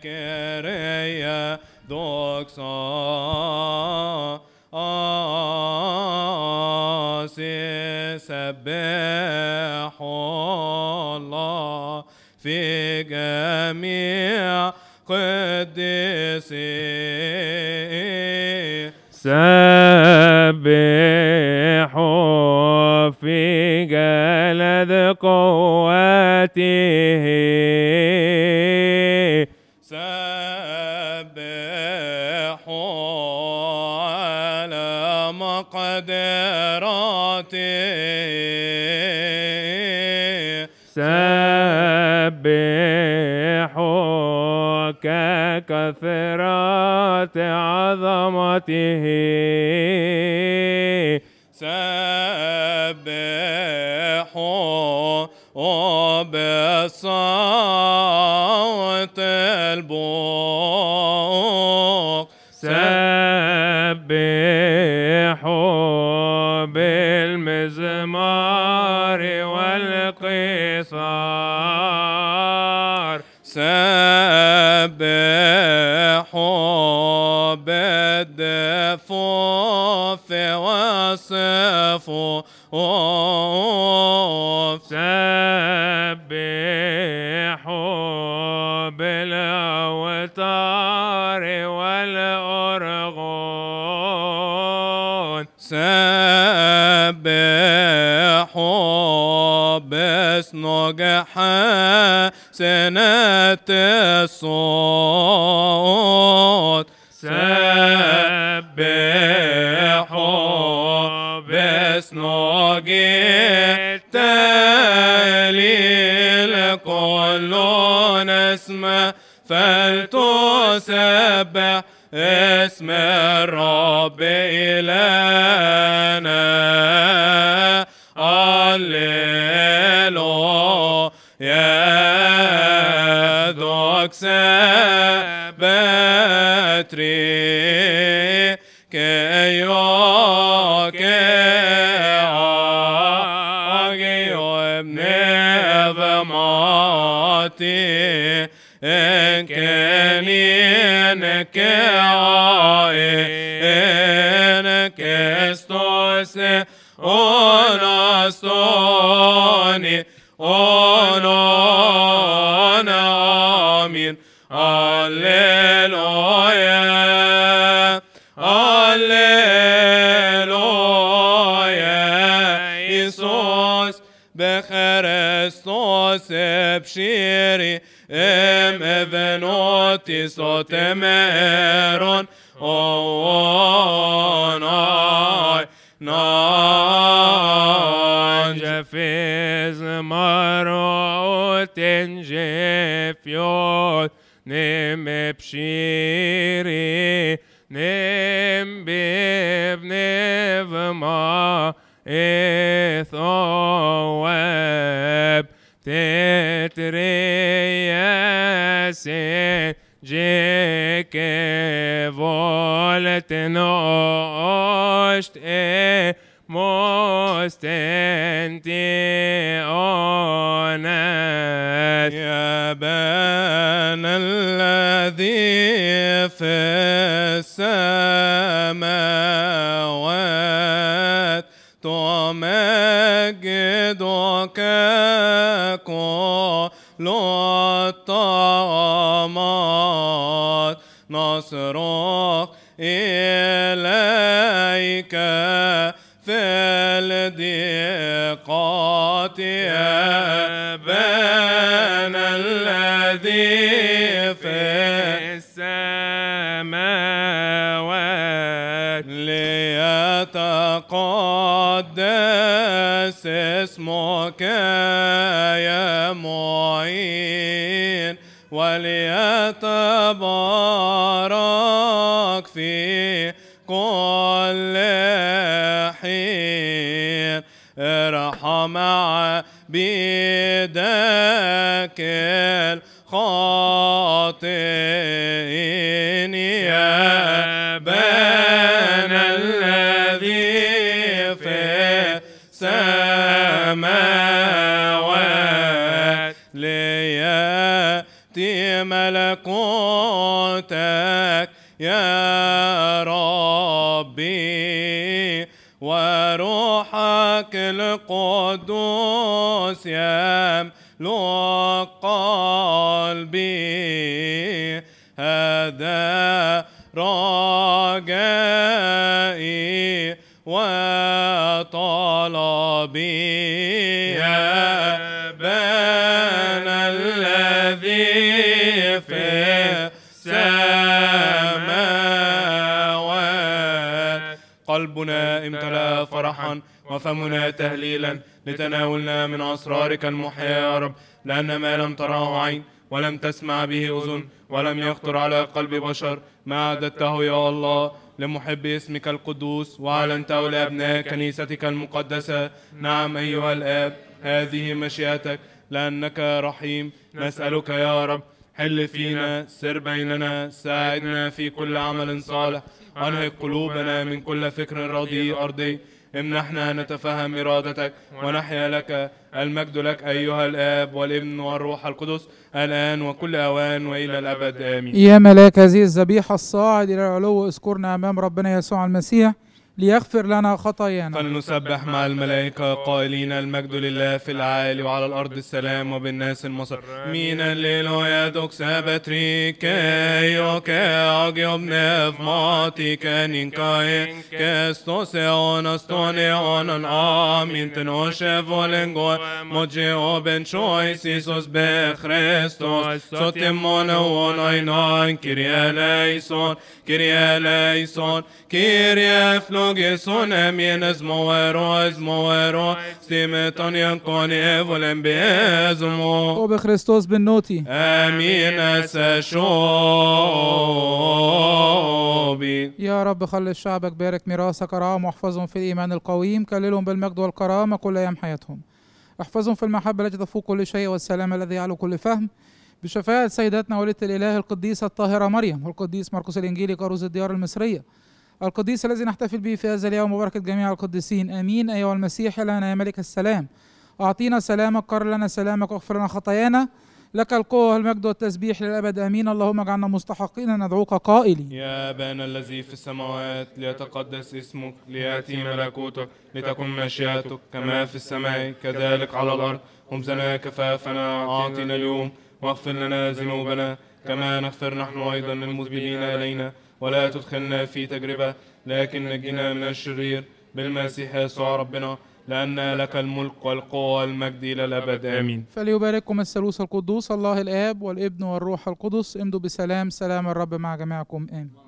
Kyrie doxa آسي سبح الله في جميع قدسي سبح في جلد قوته يسبحك كثرة عظمته سبحوا بصوت البوق سبحوا يستنتئونك يا بان الذي في السماوات تمجدك كل الطامات نصرون ربك يا معين وليتبارك في كل حين ارحم عبيد روحك القدوس يملؤ قلبي هذا رجائي وطلبي يا بان الذي في السماوات قلبنا امتلأ فرحا وفمنا تهليلا لتناولنا من أسرارك المحيا يا رب لأن ما لم تراه عين ولم تسمع به أذن ولم يخطر على قلب بشر ما أعددته يا الله لمحب اسمك القدوس وأعلنته لأبناء كنيستك المقدسة نعم أيها الآب هذه مشيئتك لأنك رحيم نسألك يا رب حل فينا سر بيننا ساعدنا في كل عمل صالح أنهي قلوبنا من كل فكر رضي أرضي امنحنا نتفهم إرادتك ونحيا لك المجد لك أيها الآب والابن والروح القدس الآن وكل أوان وإلى الأبد آمين يا ملاك هذه الذبيحة الصاعد إلى العلو اذكرنا أمام ربنا يسوع المسيح ليغفر لنا خطايانا فلنسبح مع الملائكة قائلين المجد لله في العالي وعلى الأرض السلام وبالناس المصر مين الليل ويدك سابتريك يوكا أجيبنا في معطيك نينكاي كستوس ونستوني آمين ينتنوشف ولنجو مجي وبن شوي سيسوس بخريستوس ستمون ونينان كريا ليسون كريا ليسون كريا فلو gesone mienes moero es moero stimeton yankone volem bezmo او به خریستوس بنوتی امين اسشوبي يا رب خلي شعبك بارك ميراثك ارعاهم واحفظهم في الايمان القويم كللهم بالمجد والكرامه كل ايام حياتهم احفظهم في المحبه التي تفوق كل شيء والسلام الذي يعلو كل فهم بشفاعة سيداتنا ولية الإله القديسة الطاهرة مريم والقديس مرقس الإنجيلي كاروز الديار المصرية القديس الذي نحتفل به في هذا اليوم وبركة جميع القديسين آمين أيها المسيح لنا يا ملك السلام أعطينا سلامك قر لنا سلامك واغفر لنا خطايانا لك القوة والمجد والتسبيح للأبد أمين اللهم اجعلنا مستحقين ندعوك قائلين يا أبانا الذي في السماوات ليتقدس اسمك ليأتي ملكوتك لتكن مشيئتك كما في السماء كذلك على الأرض خبزنا كفافنا أعطنا اليوم واغفر لنا ذنوبنا كما نغفر نحن أيضا للمذنبين إلينا ولا تدخلنا في تجربة لكن نجنا من الشرير بالمسيح يسوع ربنا لأن لك الملك والقوة والمجد إلى الأبد آمين فليبارككم الثالوث القدوس الله الآب والابن والروح القدس امدوا بسلام سلام الرب مع جميعكم آمين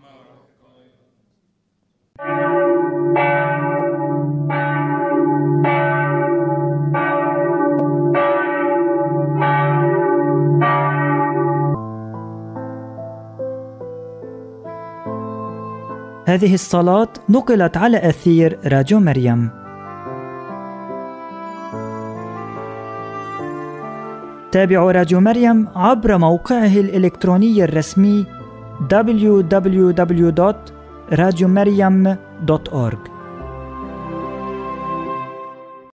هذه الصلاة نقلت على أثير راديو مريم تابعوا راديو مريم عبر موقعه الإلكتروني الرسمي www.radiomaryam.org